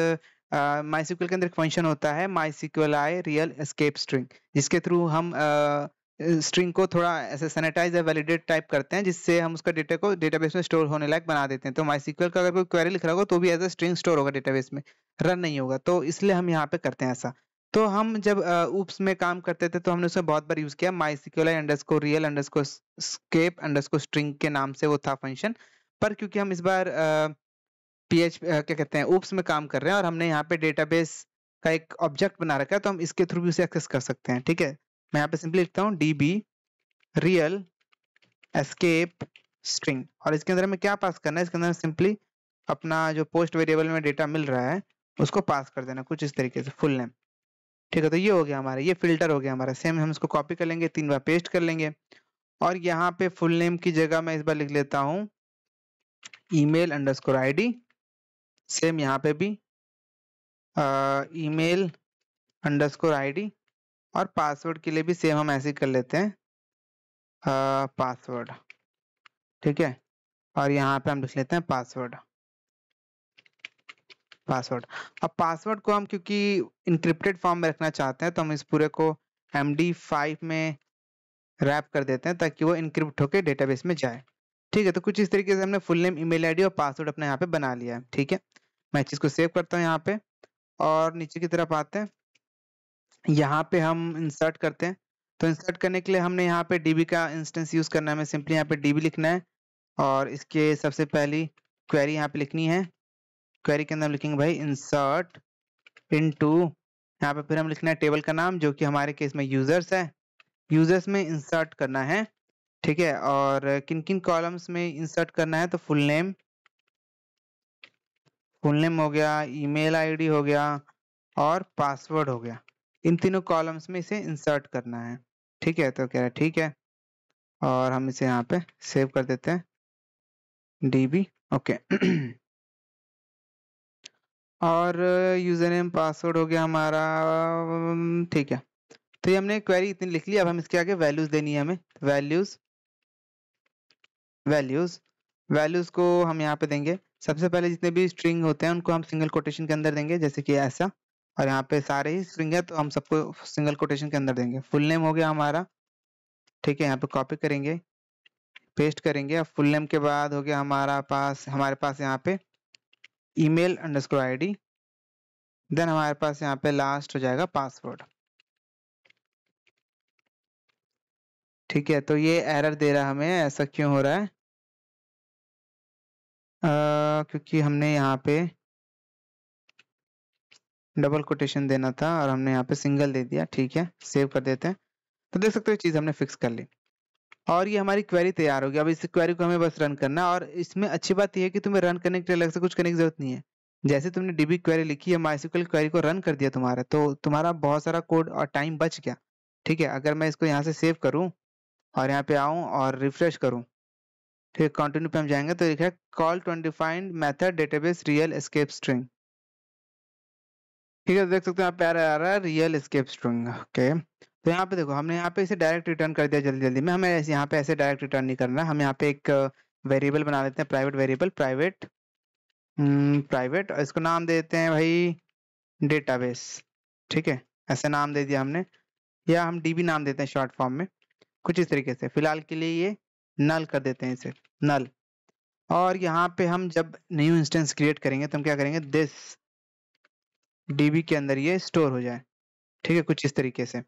माइसिक्वल के अंदर एक फंक्शन होता है MySQL I real escape string जिसके थ्रू हम स्ट्रिंग uh, को थोड़ा ऐसे सैनिटाइज या वैलिडेट टाइप करते हैं जिससे हम उसका डेटा को डेटाबेस में स्टोर होने लायक बना देते हैं तो माइसिक्वल का अगर कोई क्वेरी लिख रहा होगा तो भी एज अ स्ट्रिंग स्टोर होगा डेटाबेस में रन नहीं होगा तो इसलिए हम यहाँ पे करते हैं ऐसा तो हम जब ऊप्स में काम करते थे तो हमने उसमें बहुत बार यूज़ किया MySQL underscore real underscore escape underscore string के नाम से वो था फंक्शन पर क्योंकि हम इस बार uh, पीएच क्या कहते हैं ऊप्स में काम कर रहे हैं और हमने यहाँ पे डेटाबेस का एक ऑब्जेक्ट बना रखा है तो हम इसके थ्रू भी उसे एक्सेस कर सकते हैं ठीक है मैं यहाँ पे सिंपली लिखता हूँ D B real escape string और इसके अंदर हमें क्या पास करना है इसके अंदर सिंपली अपना जो पोस्ट वेरिएबल में डेटा मिल रहा है उसको पास कर देना कुछ इस तरीके से फुल नेम ठीक है तो ये हो गया हमारा ये फिल्टर हो गया हमारा सेम हम इसको कॉपी कर लेंगे तीन बार पेस्ट कर लेंगे और यहाँ पे फुल नेम की जगह मैं इस बार लिख लेता हूँ ईमेल अंडरस्कोर आईडी सेम यहाँ पे भी ईमेल अंडरस्कोर आईडी और पासवर्ड के लिए भी सेम हम ऐसे कर लेते हैं पासवर्ड ठीक है और यहाँ पे हम लिख लेते हैं पासवर्ड पासवर्ड अब पासवर्ड को हम क्योंकि इंक्रिप्टेड फॉर्म में रखना चाहते हैं तो हम इस पूरे को एम फाइव में रैप कर देते हैं ताकि वो इंक्रिप्ट होकर डेटाबेस में जाए ठीक है तो कुछ इस तरीके से हमने फुल नेम ईमेल आईडी और पासवर्ड अपने यहाँ पे बना लिया है ठीक है मैं चीज़ को सेव करता हूँ यहाँ पे और नीचे की तरफ आते हैं यहाँ पे हम इंसर्ट करते हैं तो इंसर्ट करने के लिए हमने यहाँ पे डीबी का इंस्टेंस यूज़ करना है हमें सिंपली यहाँ पे डीबी लिखना है और इसके सबसे पहली क्वेरी यहाँ पे लिखनी है क्वेरी के अंदर हम लिखेंगे भाई इंसर्ट इन टू यहाँ पे फिर हम लिखना है टेबल का नाम जो कि हमारे केस में यूजर्स है यूजर्स में इंसर्ट करना है ठीक है और किन किन कॉलम्स में इंसर्ट करना है तो फुल नेम फुल नेम हो गया ईमेल आईडी हो गया और पासवर्ड हो गया इन तीनों कॉलम्स में इसे इंसर्ट करना है ठीक है तो कह रहा है ठीक है और हम इसे यहाँ पे सेव कर देते हैं डीबी ओके और यूज़र नेम पासवर्ड हो गया हमारा um, ठीक है तो ये हमने क्वेरी इतनी लिख ली अब हम इसके आगे वैल्यूज़ देनी है हमें वैल्यूज़ वैल्यूज़ वैल्यूज़ को हम यहाँ पे देंगे सबसे पहले जितने भी स्ट्रिंग होते हैं उनको हम सिंगल कोटेशन के अंदर देंगे जैसे कि ऐसा और यहाँ पे सारे ही स्ट्रिंग है तो हम सबको सिंगल कोटेशन के अंदर देंगे फुल नेम हो गया हमारा ठीक है यहाँ पे कॉपी करेंगे पेस्ट करेंगे और फुल नेम के बाद हो गया हमारा पास हमारे पास यहाँ पे ईमेल अंडरस्कोर आईडी देन हमारे पास यहाँ पे लास्ट हो जाएगा पासवर्ड ठीक है तो ये एरर दे रहा हमें ऐसा क्यों हो रहा है क्योंकि हमने यहाँ पे डबल कोटेशन देना था और हमने यहाँ पे सिंगल दे दिया ठीक है सेव कर देते हैं तो देख सकते हो चीज़ हमने फिक्स कर ली और ये हमारी क्वेरी तैयार होगी अब इस क्वेरी को हमें बस रन करना और इसमें अच्छी बात यह है कि तुम्हें रन करने के लिए अलग से कुछ करने की जरूरत नहीं है जैसे तुमने डीबी क्वेरी लिखी है माइसिकल क्वेरी को रन कर दिया तुम्हारा तो तुम्हारा बहुत सारा कोड और टाइम बच गया ठीक है अगर मैं इसको यहाँ से सेव करूँ और यहाँ पे आऊँ और रिफ्रेश करूँ ठीक है कंटिन्यू पे हम जाएंगे तो लिखा है call to undefined method database real escape string ठीक है देख सकते हैं यहाँ पे आ रहा है रियल स्केप स्ट्रिंग ओके तो यहाँ पे देखो हमने यहाँ पे इसे डायरेक्ट रिटर्न कर दिया जल्दी जल्दी में हमें यहाँ पे ऐसे डायरेक्ट रिटर्न नहीं करना हम यहाँ पे एक वेरिएबल uh, बना देते हैं प्राइवेट वेरिएबल प्राइवेट प्राइवेट इसको नाम दे देते हैं भाई डेटाबेस ठीक है ऐसे नाम दे दिया हमने या हम डी नाम देते हैं शॉर्ट फॉर्म में कुछ इस तरीके से फिलहाल के लिए ये नल कर देते हैं इसे नल और यहाँ पे हम जब न्यू इंस्टेंस क्रिएट करेंगे तो हम क्या करेंगे दिस डीबी के अंदर ये स्टोर हो जाए ठीक है कुछ इस तरीके से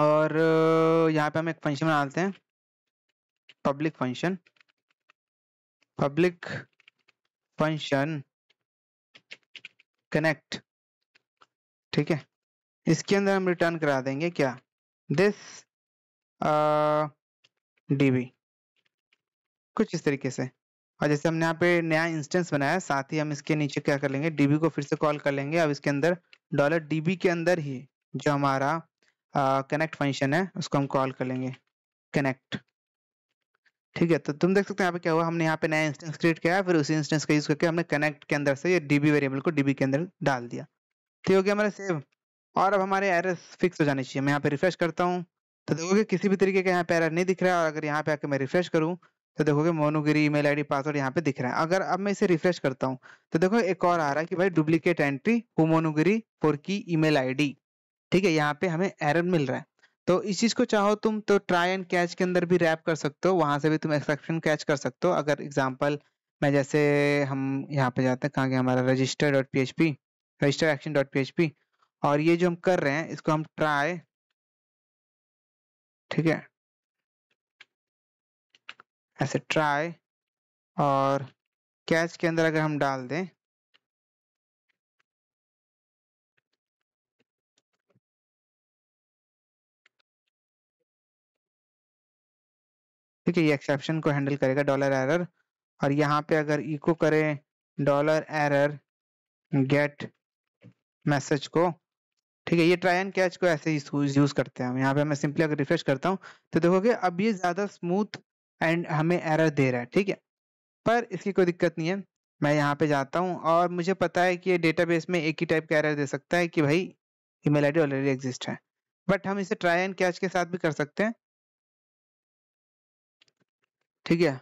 और यहाँ पे हम एक फंक्शन बना लेते हैं public function public function connect ठीक है इसके अंदर हम रिटर्न करा देंगे क्या दिस डीबी कुछ इस तरीके से और जैसे हमने यहाँ पे नया इंस्टेंस बनाया साथ ही हम इसके नीचे क्या कर लेंगे डीबी को फिर से कॉल कर लेंगे अब इसके अंदर डॉलर डीबी के अंदर ही जो हमारा कनेक्ट फंक्शन है उसको हम कॉल कर लेंगे कनेक्ट ठीक है तो तुम देख सकते हैं यहाँ पे क्या हुआ हमने यहाँ पे नया इंस्टेंस क्रिएट किया फिर उसी इंस्टेंस का यूज करके हमने कनेक्ट के अंदर से ये डीबी वेरिएबल को डीबी के अंदर डाल दिया ठीक हो गया हमारा सेव और अब हमारे एरर्स फिक्स हो जाने चाहिए मैं यहाँ पे रिफ्रेश करता हूँ तो देखोगे किसी भी तरीके का यहाँ पे एरर नहीं दिख रहा है और अगर यहाँ पे आके मैं रिफ्रेश करूँ तो देखोगे मोनोगिरी ईमेल आईडी पासवर्ड यहाँ पे दिख रहा है अगर अब मैं इसे रिफ्रेश करता हूँ तो देखो एक और आ रहा है कि भाई डुप्लीकेट एंट्री मोनोगिरी फोर की आई डी ठीक है यहाँ पे हमें एरर मिल रहा है तो इस चीज को चाहो तुम तो ट्राई एंड कैच के अंदर भी रैप कर सकते हो वहां से भी तुम एक्सेप्शन कैच कर सकते हो अगर एग्जाम्पल मैं जैसे हम यहाँ पे जाते हैं कहाँ गया हमारा register dot P H P register action dot P H P और ये जो हम कर रहे हैं इसको हम ट्राई ठीक है ऐसे ट्राई और कैच के अंदर अगर हम डाल दें ठीक है ये एक्सेप्शन को हैंडल करेगा डॉलर एरर और यहाँ पे अगर इको करें डॉलर एरर गेट मैसेज को ठीक है ये ट्राई एंड कैच को ऐसे ही यूज करते हैं हम यहाँ पे मैं सिंपली अगर रिफ्रेश करता हूँ तो देखोगे अब ये ज्यादा स्मूथ एंड हमें एरर दे रहा है ठीक है पर इसकी कोई दिक्कत नहीं है मैं यहाँ पे जाता हूँ और मुझे पता है कि ये डेटाबेस में एक ही टाइप का एरर दे सकता है कि भाई ईमेल आईडी ऑलरेडी एग्जिस्ट है बट हम इसे ट्राई एंड कैच के साथ भी कर सकते हैं ठीक है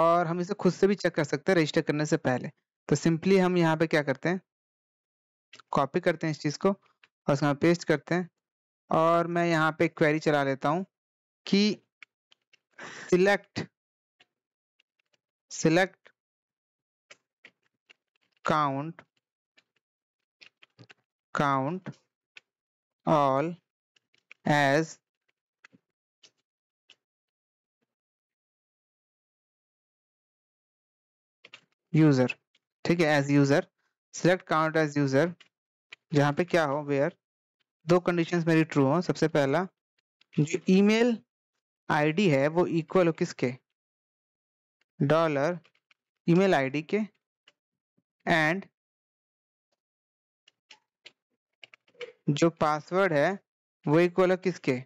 और हम इसे खुद से भी चेक कर सकते हैं रजिस्टर करने से पहले तो सिंपली हम यहाँ पे क्या करते हैं कॉपी करते हैं इस चीज़ को और उसको पेस्ट करते हैं और मैं यहाँ पे क्वेरी चला लेता हूँ कि select select count count all as user ठीक है as user select count as user जहाँ पे क्या हो वेयर दो कंडीशंस मेरी ट्रू हो सबसे पहला जो ईमेल आईडी है वो इक्वल हो किसके डॉलर ईमेल आईडी के एंड जो पासवर्ड है वो इक्वल हो किसके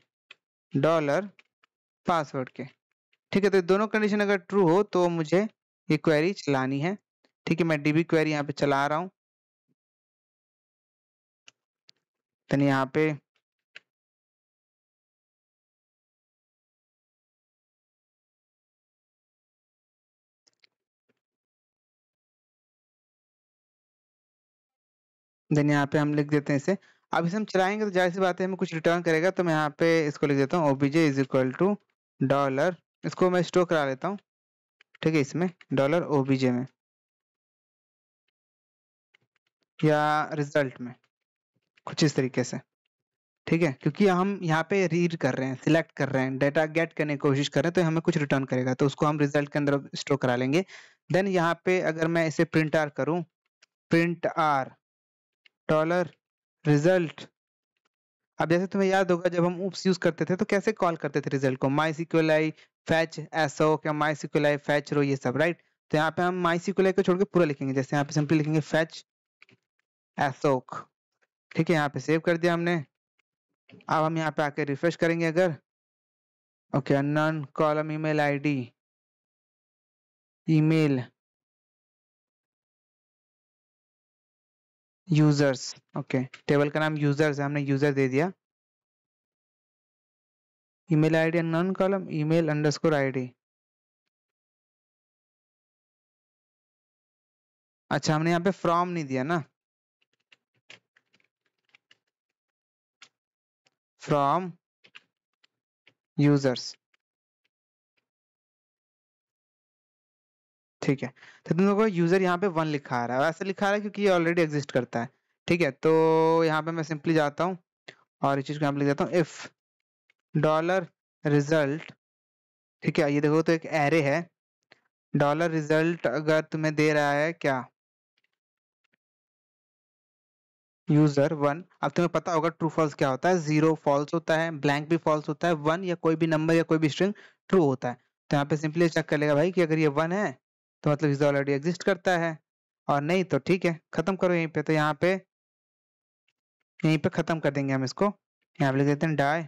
डॉलर पासवर्ड के ठीक है तो दोनों कंडीशन अगर ट्रू हो तो मुझे ये क्वेरी चलानी है ठीक है मैं डीबी क्वेरी यहाँ पे चला रहा हूँ देन यहाँ पे देन यहाँ पे हम लिख देते हैं इसे अब इसे हम चलाएंगे तो जाहिर सी बात है हमें कुछ रिटर्न करेगा तो मैं यहाँ पे इसको लिख देता हूँ OBJ is equal to dollar इसको मैं स्टोर करा लेता हूँ ठीक है इसमें डॉलर ओबीजे में या रिजल्ट में कुछ इस तरीके से ठीक है क्योंकि हम यहाँ पे रीड कर रहे हैं सिलेक्ट कर रहे हैं डेटा गेट करने की कोशिश कर रहे हैं तो हमें कुछ रिटर्न करेगा तो उसको हम रिजल्ट के अंदर स्टोर करा लेंगे देन यहाँ पे अगर मैं इसे प्रिंट आर करूँ प्रिंट आर डॉलर रिजल्ट अब जैसे तुम्हें याद होगा जब हम उप्स यूज करते थे तो कैसे कॉल करते थे रिजल्ट को MySQL I fetch assoc क्या माई सिक्यूल आई फैच रो ये सब राइट तो यहाँ पे हम माई सिक्यूल आई को छोड़ के पूरा लिखेंगे जैसे यहाँ पे सिंपली लिखेंगे फैच एसोक ठीक है यहाँ पे सेव कर दिया हमने अब हम यहाँ पे आके रिफ्रेश करेंगे अगर okay unknown column email ID email users okay table का नाम यूजर्स है हमने यूजर दे दिया email ID unknown column email underscore ID अच्छा हमने यहाँ पे फ्रॉम नहीं दिया ना from users ठीक है तो तुम लोगों को यूजर यहाँ पे वन लिखा रहा है ऐसे लिखा रहा है क्योंकि ये ऑलरेडी एग्जिस्ट करता है ठीक है तो यहाँ पे मैं सिंपली जाता हूँ और इस चीज को यहाँ पे लिख देता हूँ इफ डॉलर रिजल्ट ठीक है ये देखो तो एक एरे है डॉलर रिजल्ट अगर तुम्हें दे रहा है क्या यूजर वन अब तुम्हें पता होगा ट्रू फॉल्स क्या होता है जीरो फॉल्स होता है ब्लैंक भी फॉल्स होता है वन या कोई भी नंबर या कोई भी स्ट्रिंग ट्रू होता है तो यहाँ पे सिंपली चेक कर लेगा भाई कि अगर ये वन है तो मतलब इज ऑलरेडी एग्जिस्ट करता है और नहीं तो ठीक है खत्म करो यहीं पे तो यहाँ पे यहीं पे खत्म कर देंगे हम इसको यहाँ पे लिख देते हैं डाय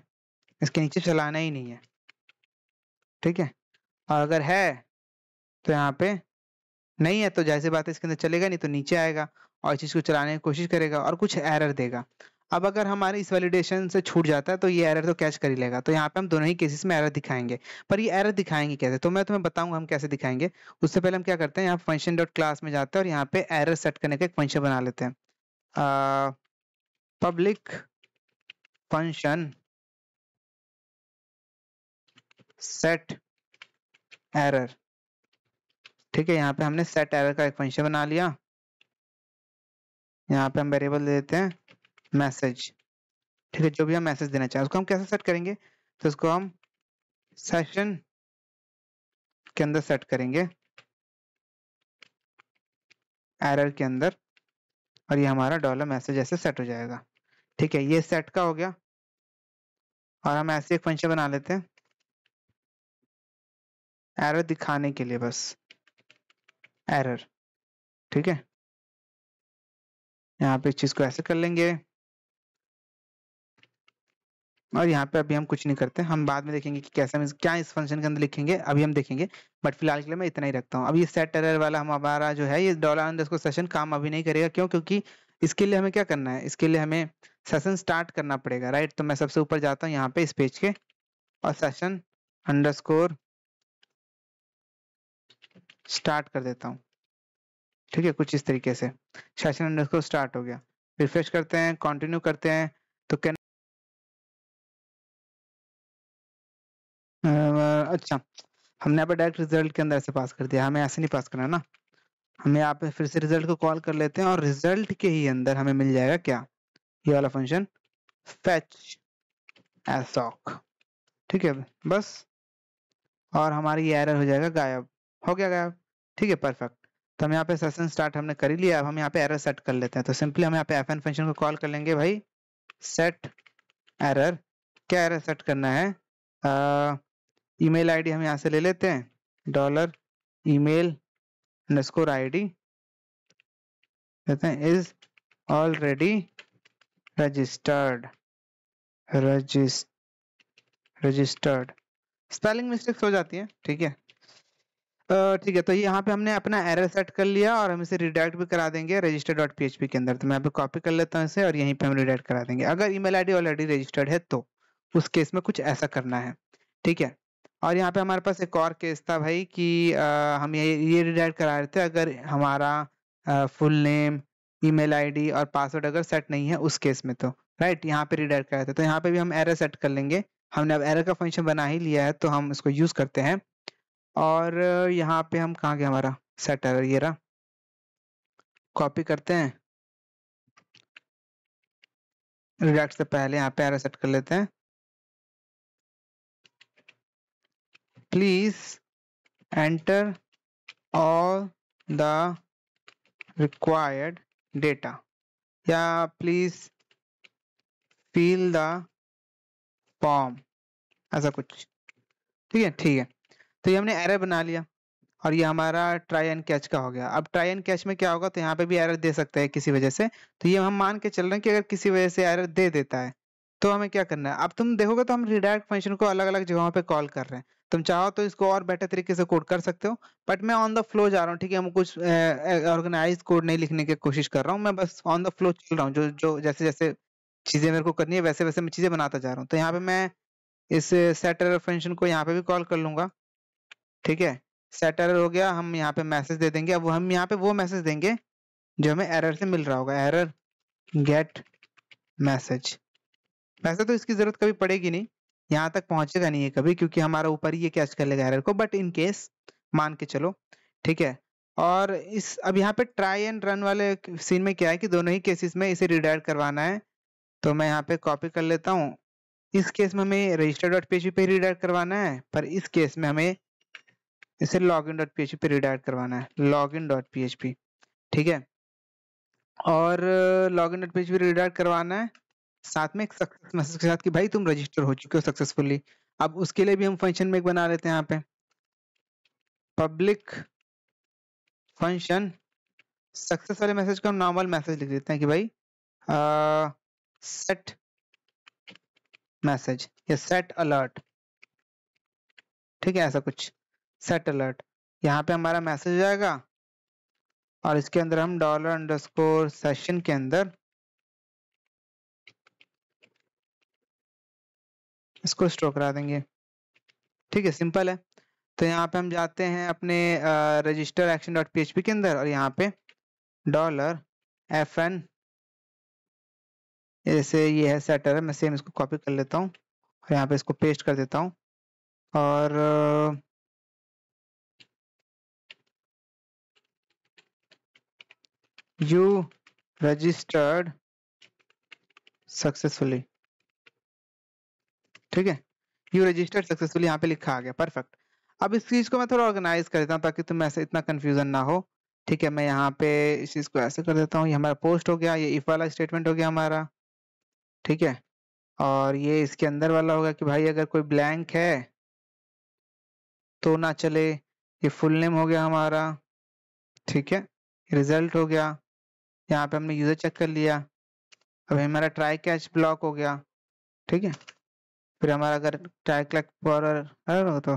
इसके नीचे चलाना ही नहीं है ठीक है और अगर है तो यहाँ पे नहीं है तो जैसे बात है इसके अंदर चलेगा नहीं तो नीचे आएगा और इस चीज़ को चलाने की कोशिश करेगा और कुछ एरर देगा अब अगर हमारे इस वैलिडेशन से छूट जाता है तो ये एरर तो कैच कर ही लेगा तो यहाँ पे हम दोनों ही केसेस में एरर दिखाएंगे पर ये एरर दिखाएंगे कैसे तो मैं तुम्हें बताऊंगा हम कैसे दिखाएंगे उससे पहले हम क्या करते हैं यहाँ फंक्शन डॉट क्लास में जाते हैं और यहाँ पे एरर सेट करने का एक फंक्शन बना लेते हैं पब्लिक फंक्शन सेट एरर ठीक है यहाँ पे हमने सेट एरर का एक फंक्शन बना लिया यहाँ पे हम वेरिएबल दे देते हैं मैसेज ठीक है जो भी हम मैसेज देना चाहें उसको हम कैसे सेट करेंगे तो उसको हम सेशन के अंदर सेट करेंगे एरर के अंदर और ये हमारा डॉलर मैसेज ऐसे सेट हो जाएगा ठीक है ये सेट का हो गया और हम ऐसे एक फंक्शन बना लेते हैं एरर दिखाने के लिए बस एरर ठीक है यहाँ पे इस चीज को ऐसे कर लेंगे और यहाँ पे अभी हम कुछ नहीं करते हम बाद में देखेंगे कि कैसे हम क्या इस फंक्शन के अंदर लिखेंगे अभी हम देखेंगे बट फिलहाल के लिए मैं इतना ही रखता हूँ अब ये सेट एरर वाला हमारा जो है ये डॉलर अंडर को सेशन काम अभी नहीं करेगा क्यों क्योंकि इसके लिए हमें क्या करना है इसके लिए हमें सेशन स्टार्ट करना पड़ेगा राइट तो मैं सबसे ऊपर जाता हूँ यहाँ पे इस पेज के और सेशन अंडर स्टार्ट कर देता हूँ ठीक है कुछ इस तरीके से सेशन अंडरस्कोर स्टार्ट हो गया रिफ्रेश करते हैं कंटिन्यू करते हैं तो कैन अच्छा हमने यहाँ पर डायरेक्ट रिजल्ट के अंदर ऐसे पास कर दिया हमें ऐसे नहीं पास करना ना हमें यहाँ पे फिर से रिजल्ट को कॉल कर लेते हैं और रिजल्ट के ही अंदर हमें मिल जाएगा क्या ये वाला फंक्शन फैच एसॉक ठीक है बस और हमारी ये एरर हो जाएगा गायब हो गया गायब ठीक है परफेक्ट तो हम यहाँ पे सेशन स्टार्ट हमने कर ही लिया अब हम यहाँ पे एरर सेट कर लेते हैं तो सिंपली हम यहाँ पे एफ फंक्शन को कॉल कर लेंगे भाई सेट एरर क्या एरर सेट करना है ईमेल डी हम यहाँ से ले लेते हैं डॉलर ईमेल अंडरस्कोर डी कहते हैं is already registered registered spelling mistakes हो जाती है ठीक है ठीक है तो यहाँ पे हमने अपना एरर सेट कर लिया और हम इसे रिडायरेक्ट भी करा देंगे रजिस्टर डॉट पी के अंदर तो मैं यहाँ पे कॉपी कर लेता हूँ इसे और यहीं पे हम रिडायरेक्ट करा देंगे अगर ईमेल आईडी ऑलरेडी रजिस्टर्ड है तो उस केस में कुछ ऐसा करना है ठीक है और यहाँ पे हमारे पास एक और केस था भाई कि आ, हम ये ये रिडायरेक्ट करा रहे थे अगर हमारा आ, फुल नेम आई डी और पासवर्ड अगर सेट नहीं है उस केस में तो राइट यहाँ पे रिडायरेक्ट करा थे तो यहाँ पे भी हम एरर सेट कर लेंगे हमने अब एरर का फंक्शन बना ही लिया है तो हम इसको यूज़ करते हैं और यहाँ पे हम कहाँ गए हमारा सेट एरर ये रहा कॉपी करते हैं रिडक्ट से पहले यहाँ पे एरर सेट कर लेते हैं please enter all the required data या प्लीज फील द फॉर्म ऐसा कुछ ठीक है ठीक है तो ये हमने एरर बना लिया और ये हमारा ट्राई एंड कैच का हो गया अब ट्राई एंड कैच में क्या होगा तो यहाँ पे भी एरर दे सकता है किसी वजह से तो ये हम मान के चल रहे हैं कि अगर किसी वजह से एरर दे देता है तो हमें क्या करना है अब तुम देखोगे तो हम रिडायरेक्ट फंक्शन को अलग अलग जगहों पे कॉल कर रहे हैं तुम चाहो तो इसको और बेटर तरीके से कोड कर सकते हो बट मैं ऑन द फ्लो जा रहा हूँ ठीक है हम कुछ ऑर्गेनाइज कोड नहीं लिखने की कोशिश कर रहा हूँ मैं बस ऑन द फ्लो चल रहा हूँ जो जो जैसे जैसे चीज़ें मेरे को करनी है वैसे वैसे मैं चीज़ें बनाता जा रहा हूँ तो यहाँ पे मैं इस सेटर फंक्शन को यहाँ पे भी कॉल कर लूंगा ठीक है सेट एरर हो गया हम यहाँ पे मैसेज दे देंगे अब हम यहाँ पे वो मैसेज देंगे जो हमें एरर से मिल रहा होगा एरर गेट मैसेज वैसे तो इसकी जरूरत कभी पड़ेगी नहीं यहाँ तक पहुंचेगा नहीं है कभी क्योंकि हमारा ऊपर ये कैच कर लेगा एरर को बट इन केस मान के चलो ठीक है और इस अब यहाँ पे ट्राई एंड रन वाले सीन में क्या है कि दोनों ही केसेस में इसे रिडायर करवाना है तो मैं यहाँ पे कॉपी कर लेता हूँ इस केस में हमें रजिस्टर डॉट पे रिडायर करवाना है पर इस केस में हमें इसे login dot P H P redirect करवाना है लॉग इन डॉट पी ठीक है और login dot P H P redirect करवाना है साथ में एक सक्सेस मैसेज के साथ कि भाई तुम रजिस्टर हो चुके हो सक्सेसफुली अब उसके लिए भी हम फंक्शन में एक बना लेते हैं यहाँ पे पब्लिक फंक्शन सक्सेस वाले मैसेज को हम नॉर्मल मैसेज लिख देते हैं कि भाई सेट मैसेज या सेट अलर्ट ठीक है ऐसा कुछ सेट अलर्ट यहाँ पे हमारा मैसेज आएगा और इसके अंदर हम डॉलर अंडरस्कोर सेशन के अंदर इसको स्टोर करा देंगे ठीक है सिंपल है तो यहाँ पे हम जाते हैं अपने रजिस्टर एक्शन डॉट पी के अंदर और यहाँ पे डॉलर एफ एन जैसे ये है सेटर मैं सेम इसको कॉपी कर लेता हूँ और यहाँ पे इसको पेस्ट कर देता हूँ और you registered successfully ठीक है यू रजिस्टर्ड सक्सेसफुल यहाँ पे लिखा आ गया परफेक्ट अब इस चीज को मैं थोड़ा ऑर्गेनाइज कर देता हूँ ताकि तुम्हें ऐसे इतना कंफ्यूजन ना हो ठीक है मैं यहाँ पे इस चीज को ऐसे कर देता हूँ ये हमारा पोस्ट हो गया ये इफ वाला स्टेटमेंट हो गया हमारा ठीक है और ये इसके अंदर वाला होगा कि भाई अगर कोई ब्लैंक है तो ना चले ये फुल नेम हो गया हमारा ठीक है रिजल्ट हो गया यहाँ पे हमने यूजर चेक कर लिया अब हमारा ट्राई कैच ब्लॉक हो गया ठीक है फिर हमारा अगर ट्राई क्लैक फॉर तो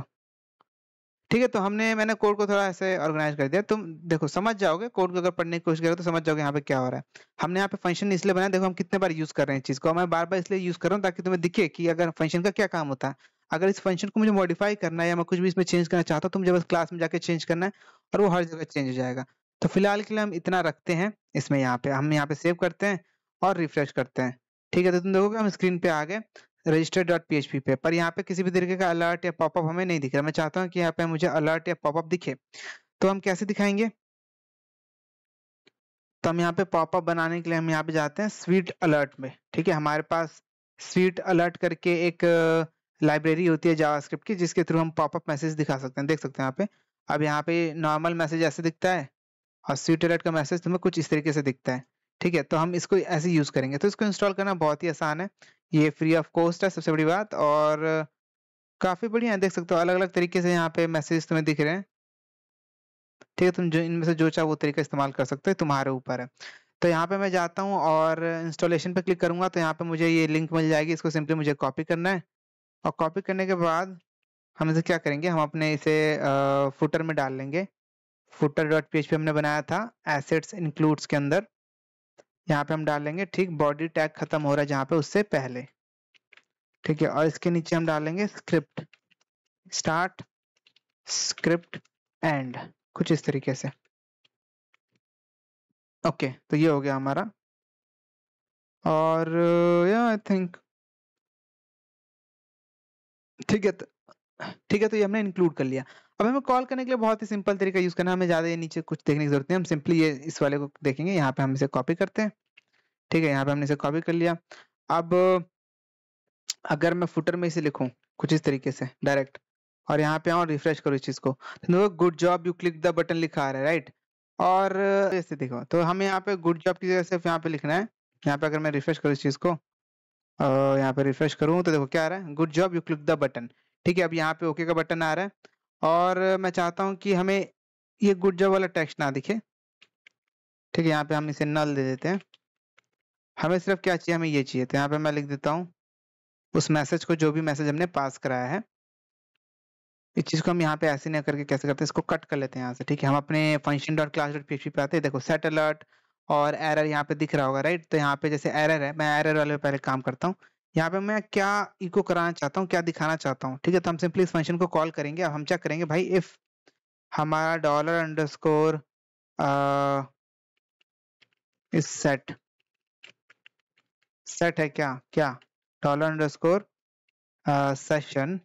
ठीक है तो हमने मैंने कोड को थोड़ा ऐसे ऑर्गेनाइज कर दिया तुम देखो समझ जाओगे कोड को अगर पढ़ने की कोशिश करोगे तो समझ जाओगे यहाँ पे क्या हो रहा है हमने यहाँ पे फंक्शन इसलिए बनाया देखो हम कितने बार यूज कर रहे हैं चीज को मैं बार बार इसलिए यूज कर रहा हूँ ताकि तुम्हें दिखे कि अगर फंक्शन का क्या काम होता है अगर इस फंक्शन को मुझे मॉडिफाई करना है या मैं कुछ भी इसमें चेंज करना चाहता हूँ तुम जब बस क्लास में जाके चेंज करना है और वो हर जगह चेंज हो जाएगा तो फिलहाल के लिए हम इतना रखते हैं इसमें यहाँ पे हम यहाँ पे सेव करते हैं और रिफ्रेश करते हैं ठीक है तो तुम देखोगे हम स्क्रीन पे आ गए रजिस्टर डॉट पी पे पर यहाँ पे किसी भी तरीके का अलर्ट या पॉपअप हमें नहीं दिख रहा मैं चाहता हूँ कि यहाँ पे मुझे अलर्ट या पॉपअप दिखे तो हम कैसे दिखाएंगे तो हम यहाँ पे पॉपअप बनाने के लिए हम यहाँ पे जाते हैं स्वीट अलर्ट में ठीक है हमारे पास स्वीट अलर्ट करके एक लाइब्रेरी होती है जावास्क्रिप्ट की जिसके थ्रू हम पॉपअप मैसेज दिखा सकते हैं देख सकते हैं यहाँ पे अब यहाँ पे नॉर्मल मैसेज ऐसे दिखता है और स्वीट अलर्ट का मैसेज तुम्हें कुछ इस तरीके से दिखता है ठीक है तो हम इसको ऐसे यूज करेंगे तो इसको इंस्टॉल करना बहुत ही आसान है ये फ्री ऑफ कॉस्ट है सबसे बड़ी बात और काफी बढ़िया देख सकते हो अलग अलग तरीके से यहाँ पे मैसेज तुम्हें दिख रहे हैं ठीक है तुम जो इनमें से जो चाहो वो तरीका इस्तेमाल कर सकते हो तुम्हारे ऊपर है तो यहाँ पे मैं जाता हूँ और इंस्टॉलेशन पे क्लिक करूंगा तो यहाँ पे मुझे ये लिंक मिल जाएगी इसको सिंपली मुझे कॉपी करना है और कॉपी करने के बाद हम इसे क्या करेंगे हम अपने इसे फुटर में डाल लेंगे फुटर डॉट पेज पे हमने बनाया था एसेट्स इंक्लूड्स के अंदर यहाँ पे हम डालेंगे ठीक बॉडी टैग खत्म हो रहा है जहाँ पे उससे पहले ठीक है और इसके नीचे हम डालेंगे स्क्रिप्ट स्टार्ट स्क्रिप्ट एंड कुछ इस तरीके से ओके okay, तो ये हो गया हमारा और या आई थिंक ठीक है तो, ठीक है तो ये हमने इंक्लूड कर लिया अब हमें कॉल करने के लिए बहुत ही सिंपल तरीका यूज करना हमें ज्यादा नीचे कुछ देखने की जरूरत नहीं हम सिंपली ये इस वाले को देखेंगे यहाँ पे हम इसे कॉपी करते हैं ठीक है यहाँ पे हमने इसे कॉपी कर लिया अब अगर मैं फुटर में इसे लिखूं कुछ इस तरीके से डायरेक्ट और यहाँ पे आओ रिफ्रेश करो इस चीज को good job you click the button लिखा आ रहा है राइट और ऐसे देखो तो हमें यहाँ पे गुड जॉब की जगह सिर्फ यहाँ पे लिखना है यहाँ पे अगर मैं रिफ्रेश करूँ इस चीज को यहाँ पे रिफ्रेश करूँ तो देखो क्या आ रहा है good job you click the button ठीक है अब यहाँ पे ओके का बटन आ रहा है और मैं चाहता हूं कि हमें ये गुर्जा वाला टेक्स्ट ना दिखे ठीक है यहाँ पे हम इसे नल दे देते हैं हमें सिर्फ क्या चाहिए हमें ये चाहिए तो यहाँ पे मैं लिख देता हूँ उस मैसेज को जो भी मैसेज हमने पास कराया है इस चीज को हम यहाँ पे ऐसे नहीं करके कैसे करते हैं इसको कट कर लेते हैं यहाँ से ठीक है हम अपने function dot class dot P पे आते हैं देखो सेट अलर्ट और एरर यहाँ पे दिख रहा होगा राइट तो यहाँ पे जैसे एरर है मैं एरर वाले पे पहले काम करता हूँ यहाँ पे मैं क्या इको कराना चाहता हूँ क्या दिखाना चाहता हूँ ठीक है तो हम सिंपली इस फंक्शन को कॉल करेंगे अब हम चेक करेंगे भाई इफ हमारा dollar underscore isset set है क्या क्या dollar underscore session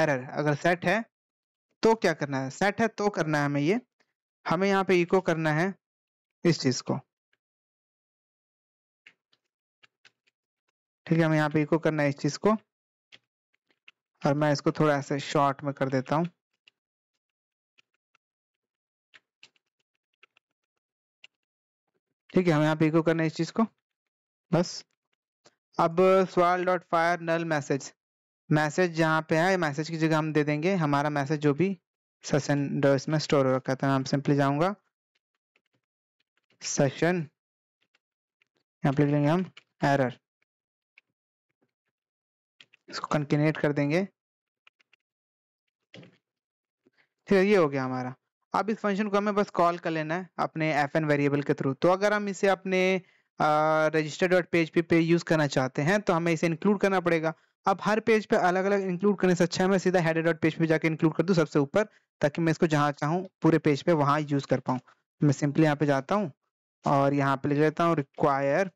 error अगर सेट है तो क्या करना है सेट है तो करना है हमें ये हमें यहाँ पे इको करना है इस चीज को ठीक है हमें यहाँ पे इको करना है इस चीज को और मैं इसको थोड़ा ऐसे शॉर्ट में कर देता हूं ठीक है हम यहाँ पे इको करना है इस चीज को बस अब swal dot fire null message message जहाँ पे है मैसेज की जगह हम दे देंगे हमारा मैसेज जो भी सेशन इसमें स्टोर हो रखा था तो मैं सिंपली जाऊंगा सेशन यहाँ पे लेंगे हम एरर इसको कंकिनेट कर देंगे ठीक है ये हो गया हमारा अब इस फंक्शन को हमें बस कॉल कर लेना है अपने एफ एन वेरिएबल के थ्रू तो अगर हम इसे अपने रजिस्टर डॉट पेज पे, पे यूज़ करना चाहते हैं तो हमें इसे इंक्लूड करना पड़ेगा अब हर पेज पे अलग अलग इंक्लूड करने से अच्छा है मैं सीधा हेडर डॉट पेज पे जाकर इंक्लूड कर दूँ सबसे ऊपर ताकि मैं इसको जहाँ चाहूँ पूरे पेज पे वहाँ यूज़ कर पाऊँ मैं सिंपली यहाँ पे जाता हूँ और यहाँ पे लिख लेता हूँ रिक्वायर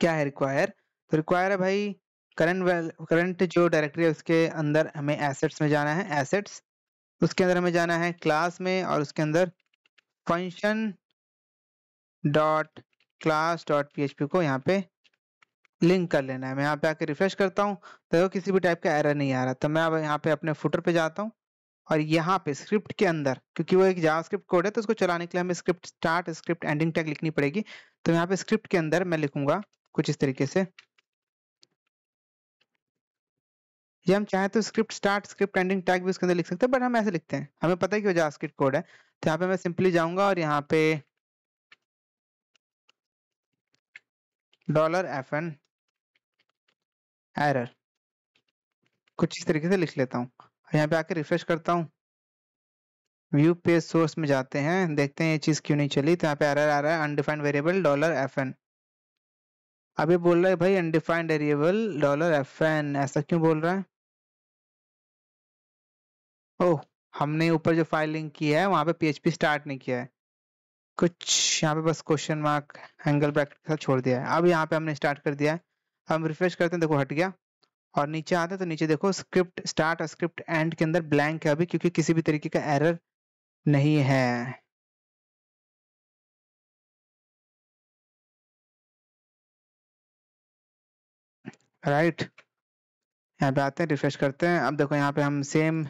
क्या है रिक्वायर तो रिक्वायर है भाई करंट करंट जो डायरेक्टरी है उसके अंदर हमें एसेट्स में जाना है एसेट्स उसके अंदर हमें जाना है क्लास में और उसके अंदर function dot class dot P को यहाँ पे लिंक कर लेना है मैं यहाँ पे आके रिफ्रेश करता हूँ तो किसी भी टाइप का एरर नहीं आ रहा तो मैं अब यहाँ पे अपने फुटर पे जाता हूँ और यहाँ पे स्क्रिप्ट के अंदर क्योंकि वो एक जावास्क्रिप्ट कोड है तो उसको चलाने के लिए हमें script start script ending tag लिखनी पड़ेगी तो यहाँ पे स्क्रिप्ट के अंदर मैं लिखूंगा कुछ इस तरीके से ये हम चाहे तो script start script ending tag भी उसके अंदर लिख सकते हैं बट हम ऐसे लिखते हैं हमें पता है कि वो जावास्क्रिप्ट कोड है तो यहाँ पे मैं सिंपली जाऊंगा और यहाँ पे डॉलर एफ एन एरर कुछ इस तरीके से लिख लेता हूँ यहाँ पे आके रिफ्रेश करता हूँ व्यू पे सोर्स में जाते हैं देखते हैं ये चीज़ क्यों नहीं चली तो यहाँ पे एरर आ रहा है undefined variable dollar F N अभी बोल रहा है भाई undefined variable dollar F N ऐसा क्यों बोल रहा है ओह हमने ऊपर जो फाइल लिंक की है वहां पे पीएचपी स्टार्ट नहीं किया है कुछ यहाँ पे बस क्वेश्चन मार्क एंगल ब्रैकेट छोड़ दिया है अब यहाँ पे हमने स्टार्ट कर दिया है हम रिफ्रेश करते हैं देखो हट गया और नीचे आते हैं तो नीचे देखो स्क्रिप्ट स्टार्ट और स्क्रिप्ट एंड के अंदर ब्लैंक है अभी क्योंकि किसी भी तरीके का एरर नहीं है राइट right. यहाँ पे आते हैं रिफ्रेश करते हैं अब देखो यहाँ पे हम सेम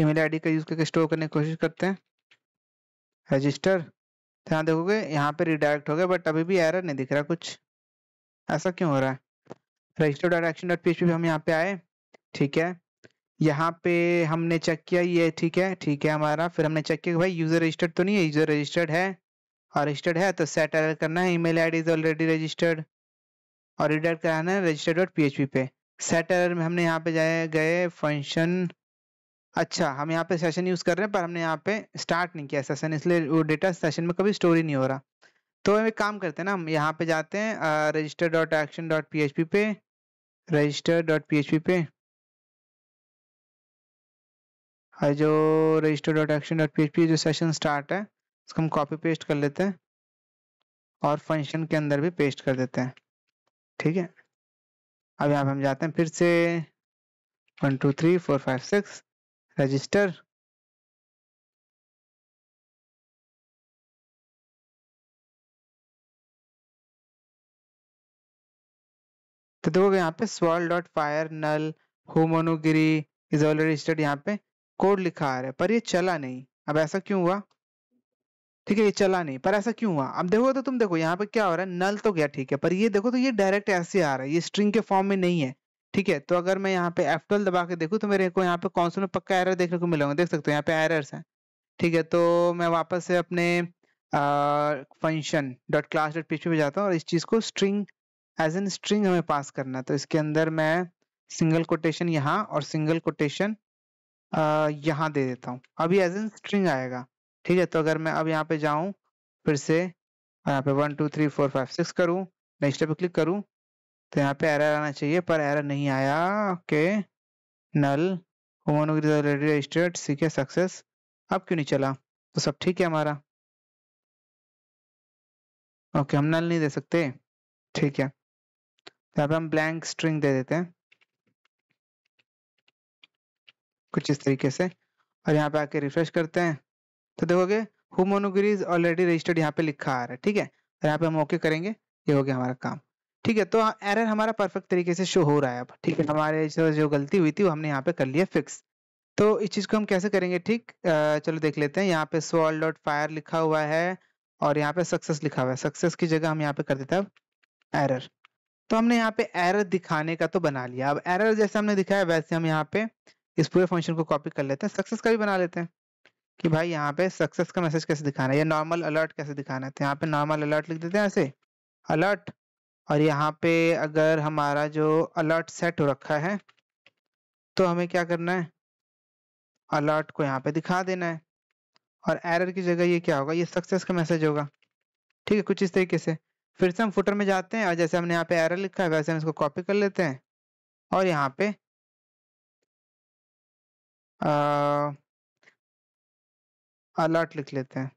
ईमेल आईडी का यूज करके स्टोर करने की कोशिश करते हैं रजिस्टर तो यहाँ देखोगे यहाँ पे रिडायरेक्ट हो गया बट अभी भी एरर नहीं दिख रहा कुछ ऐसा क्यों हो रहा है register dot action dot P हम यहाँ पे आए ठीक है यहाँ पे हमने चेक किया ये ठीक है ठीक है हमारा फिर हमने चेक किया भाई यूजर रजिस्टर्ड तो नहीं है यूजर रजिस्टर्ड है और रजिस्टर्ड है तो सेट एरर करना है email ID is already registered और रिडायरेक्ट कराना है रजिस्टर डॉट पी पे सेट एरर में हमने यहाँ पे जाए गए फंक्शन अच्छा हम यहाँ पे सेशन यूज कर रहे हैं पर हमने यहाँ पे स्टार्ट नहीं किया सेशन इसलिए वो डेटा सेशन में कभी स्टोरी नहीं हो रहा तो हम एक काम करते हैं ना हम यहाँ पे जाते हैं register dot action dot P H P पे register dot P H P पे हाँ, जो register dot action dot P H P session सेशन स्टार्ट है उसको हम कॉपी पेस्ट कर लेते हैं और फंक्शन के अंदर भी पेस्ट कर देते हैं ठीक है अब यहाँ पे हम जाते हैं फिर से one two three four five six register तो देखो यहाँ पे स्वर्ल डॉट फायर नल होमोनोगिरी इज ऑल रजिस्टर्ड यहाँ पे कोड लिखा आ रहा है पर ये चला नहीं अब ऐसा क्यों हुआ ठीक है ये चला नहीं पर ऐसा क्यों हुआ अब देखो तो तुम देखो यहाँ पे क्या हो रहा है नल तो गया ठीक है पर ये देखो तो ये डायरेक्ट ऐसे आ रहा है ये स्ट्रिंग के फॉर्म में नहीं है ठीक है तो अगर मैं यहाँ पे F12 दबा के देखूँ तो मेरे को यहाँ पे कौन में पक्का एरर देखने को मिलेगा देख सकते हो यहाँ पे एरर्स हैं ठीक है तो मैं वापस से अपने फंक्शन डॉट क्लास डॉट पीछे पे जाता हूँ और इस चीज़ को स्ट्रिंग एज एन स्ट्रिंग हमें पास करना है तो इसके अंदर मैं सिंगल कोटेशन यहाँ और सिंगल कोटेशन यहाँ दे देता हूँ अभी एज एन स्ट्रिंग आएगा ठीक है तो अगर मैं अब यहाँ पे जाऊँ फिर से यहाँ पे one two three four five six करूँ नेक्स्ट पे क्लिक करूँ तो यहाँ पे एरर आना चाहिए पर एरर नहीं आया ओके नल होमन रजिस्टर्ड सीखे सक्सेस अब क्यों नहीं चला तो सब ठीक है हमारा ओके हम नल नहीं दे सकते ठीक है तो यहाँ पे हम ब्लैंक स्ट्रिंग दे देते हैं कुछ इस तरीके से और यहाँ पे आके रिफ्रेश करते हैं तो देखोगे होमोनोग्री इज ऑलरेडी रजिस्टर्ड यहाँ पे लिखा आ रहा है ठीक है तो यहाँ पे हम ओके करेंगे ये हो गया हमारा काम ठीक है तो एरर हमारा परफेक्ट तरीके से शो हो रहा है अब ठीक है हमारे जो जो गलती हुई थी वो हमने यहाँ पे कर लिया फिक्स तो इस चीज़ को हम कैसे करेंगे ठीक चलो देख लेते हैं यहाँ पे सोल डॉट फायर लिखा हुआ है और यहाँ पे सक्सेस लिखा हुआ है सक्सेस की जगह हम यहाँ पे कर देते हैं एरर तो हमने यहाँ पे एरर दिखाने का तो बना लिया अब एरर जैसे हमने दिखाया वैसे हम यहाँ पे इस पूरे फंक्शन को कॉपी कर लेते हैं सक्सेस का भी बना लेते हैं कि भाई यहाँ पे सक्सेस का मैसेज कैसे दिखाना है या नॉर्मल अलर्ट कैसे दिखाना है तो यहाँ पे नॉर्मल अलर्ट लिख देते हैं ऐसे अलर्ट और यहाँ पे अगर हमारा जो अलर्ट सेट हो रखा है तो हमें क्या करना है अलर्ट को यहाँ पे दिखा देना है और एरर की जगह ये क्या होगा ये सक्सेस का मैसेज होगा ठीक है कुछ इस तरीके से फिर से हम फुटर में जाते हैं और जैसे हमने यहाँ पे एरर लिखा है वैसे हम इसको कॉपी कर लेते हैं और यहाँ पे अलर्ट लिख लेते हैं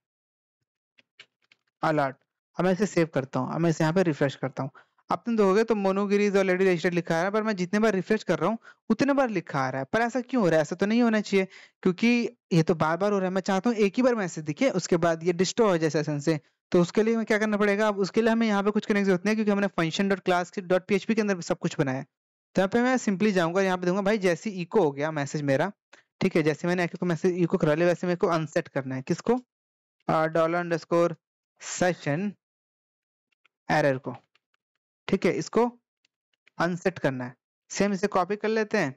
अलर्ट अब मैं इसे सेव करता हूँ अब मैं इसे यहाँ पे रिफ्रेश करता हूँ आप तुम दोगे तो मोनोगिरी इज ऑलरेडी रजिस्टर्ड लिखा आ रहा है पर मैं जितने बार रिफ्रेश कर रहा हूँ उतने बार लिखा आ रहा है पर ऐसा क्यों हो रहा है ऐसा तो नहीं होना चाहिए क्योंकि ये तो बार बार हो रहा है मैं चाहता हूँ एक ही बार मैसेज दिखे उसके बाद ये डिस्ट्रॉय हो जाए सेशन से तो उसके लिए हमें क्या करना पड़ेगा अब उसके लिए हमें यहाँ पे कुछ करने की जरूरत नहीं है क्योंकि हमने function dot class dot P H P के अंदर सब कुछ बनाया तो यहाँ पे मैं सिंपली जाऊंगा यहाँ पे दूंगा भाई जैसे इको हो गया मैसेज मेरा ठीक है जैसे मैंने मैसेज इको करा लिया वैसे मेरे को अनसेट करना है किसको dollar underscore session error को ठीक है इसको अनसेट करना है सेम इसे कॉपी कर लेते हैं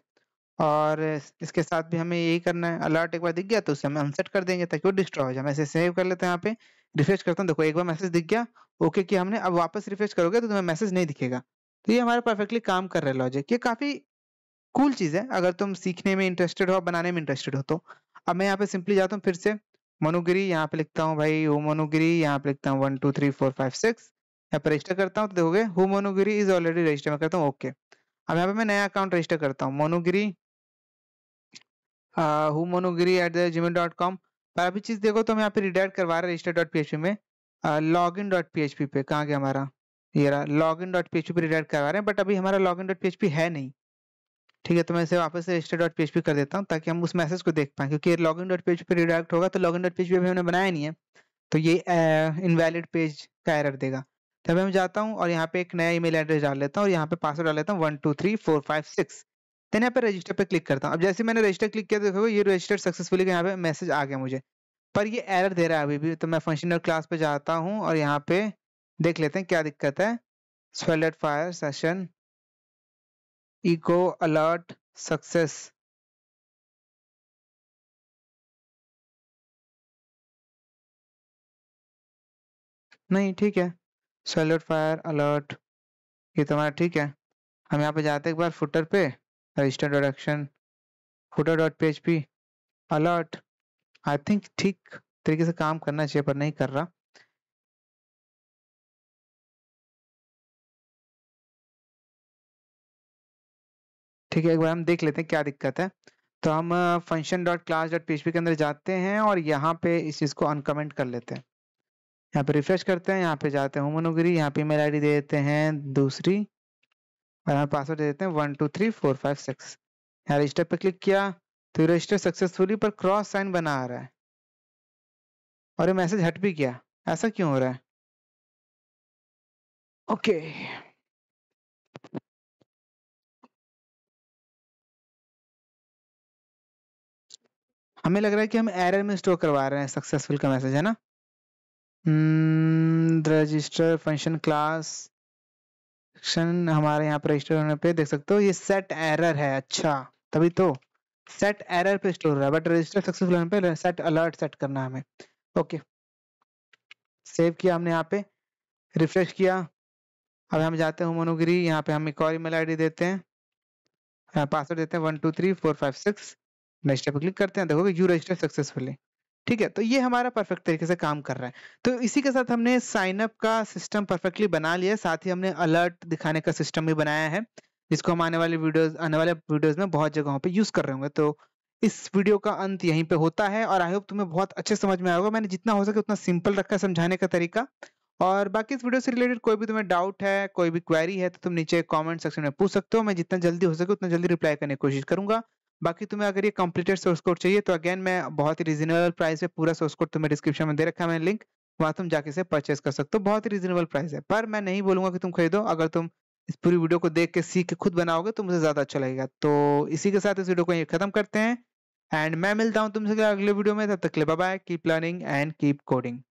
और इसके साथ भी हमें यही करना है अलर्ट एक बार दिख गया तो उसे हम अनसेट कर देंगे ताकि वो डिस्ट्रॉय हो जाए मैं इसे सेव कर लेते हैं यहाँ पे रिफ्रेश करता हूँ देखो एक बार मैसेज दिख गया ओके कि हमने अब वापस रिफ्रेश करोगे तो तुम्हें मैसेज नहीं दिखेगा तो ये हमारा परफेक्टली काम कर रहा है लॉजिक ये काफ़ी कूल चीज़ है अगर तुम सीखने में इंटरेस्टेड हो बनाने में इंटरेस्टेड हो तो अब मैं यहाँ पे सिंपली जाता हूँ फिर से मनुगिरी यहाँ पे लिखता हूँ भाई ओ मनुगिरी यहाँ पे लिखता हूँ one two three four five six यहाँ पर रजिस्टर करता हूँ तो देखोगे हु मोनोगिरी इज ऑलरेडी रजिस्टर मैं करता हूँ ओके अब यहाँ पे मैं नया अकाउंट रजिस्टर करता हूँ मोनूगिरी हु मोनोगिरी at the Gmail dot com पर अभी चीज देखो तो हम यहाँ पे रिडायरेक्ट करवा रहे रजिस्टर डॉट पी में लॉग इन डॉट पी पे कहाँ गया हमारा ये रहा लॉग इन डॉट पी पर रिडायरेक्ट करवा रहे हैं बट अभी हमारा लॉग इन डॉट पी है नहीं ठीक है तो मैं इसे वापस register dot P H P कर देता हूँ ताकि हम उस मैसेज को देख पाए क्योंकि लॉग इन डॉट पेज पर रिडायरेक्ट होगा तो लॉग इन डॉट पेज अभी हमने बनाया नहीं है तो ये इनवैलिड uh, पेज का एरर देगा तब मैं जाता हूँ और यहाँ पे एक नया ईमेल एड्रेस डाल लेता हूँ और यहाँ पे पासवर्ड डाल लेता हूँ one two three four five six then यहाँ पे रजिस्टर पे क्लिक करता हूँ अब जैसे मैंने रजिस्टर क्लिक किया तो देखो ये रजिस्टर सक्सेसफुली यहाँ पे मैसेज आ गया मुझे पर ये एरर दे रहा है अभी भी तो मैं फंक्शनल क्लास पे जाता हूँ और यहाँ पे देख लेते हैं क्या दिक्कत है स्वेलेट fire session echo alert success नहीं ठीक है सैल्यूट फायर अलर्ट ये तो हमारा ठीक है हम यहाँ पे जाते हैं एक बार फुटर पे register action footer dot P H P alert I think ठीक तरीके से काम करना चाहिए पर नहीं कर रहा ठीक है एक बार हम देख लेते हैं क्या दिक्कत है तो हम function dot class dot P के अंदर जाते हैं और यहाँ पे इस चीज़ को अनकमेंट कर लेते हैं यहाँ पे रिफ्रेश करते हैं यहाँ पे जाते हैं हुमनोगिरी यहाँ पे ईमेल आईडी दे देते हैं दूसरी और यहाँ पासवर्ड दे देते हैं one two three four five six यहाँ रजिस्टर पे क्लिक किया तो रजिस्टर सक्सेसफुली पर क्रॉस साइन बना आ रहा है और ये मैसेज हट भी गया ऐसा क्यों हो रहा है ओके हमें लग रहा है कि हम एरर में स्टोर करवा रहे हैं सक्सेसफुल का मैसेज है ना रजिस्टर फंक्शन क्लास हमारे यहाँ पर रजिस्टर होने पे देख सकते हो ये सेट एरर है अच्छा तभी तो सेट एरर पे स्टोर हो रहा है बट रजिस्टर सक्सेसफुल होने पे सेट अलर्ट सेट करना है हमें ओके सेव किया हमने यहाँ पे रिफ्रेश किया अब हम जाते हैं मोनोगिरी यहाँ पे हम एक और ईमेल डी देते हैं पासवर्ड देते हैं one two three four five six next पर क्लिक करते हैं देखोगे यू रजिस्टर सक्सेसफुली ठीक है तो ये हमारा परफेक्ट तरीके से काम कर रहा है तो इसी के साथ हमने साइन अप का सिस्टम परफेक्टली बना लिया साथ ही हमने अलर्ट दिखाने का सिस्टम भी बनाया है जिसको हम आने वाले वीडियोस आने वाले वीडियोस में बहुत जगहों पे यूज कर रहे होंगे तो इस वीडियो का अंत यहीं पे होता है और आई होप तुम्हें बहुत अच्छे समझ में आएगा मैंने जितना हो सके उतना सिंपल रखा समझाने का तरीका और बाकी इस वीडियो से रिलेटेड कोई भी तुम्हें डाउट है कोई भी क्वेरी है तो तुम नीचे कॉमेंट सेक्शन में पूछ सकते हो मैं जितना जल्दी हो सके उतना जल्दी रिप्लाई करने की कोशिश करूंगा बाकी तुम्हें अगर ये कंप्लीटेड सोर्स कोड चाहिए तो अगेन मैं बहुत ही रीजनेबल प्राइस पे पूरा सोर्स कोड तुम्हें डिस्क्रिप्शन में दे रखा है मैंने लिंक वहां तुम जाके से परचेस कर सकते हो बहुत ही रिजनेबल प्राइस है पर मैं नहीं बोलूंगा कि तुम खरीदो अगर तुम इस पूरी वीडियो को देख के सीख के खुद बनाओगे तो मुझे ज्यादा अच्छा लगेगा तो इसी के साथ इस वीडियो को ये खत्म करते हैं एंड मैं मिलता हूँ तुमसे अगले वीडियो में तब तक के लिए bye keep learning and keep coding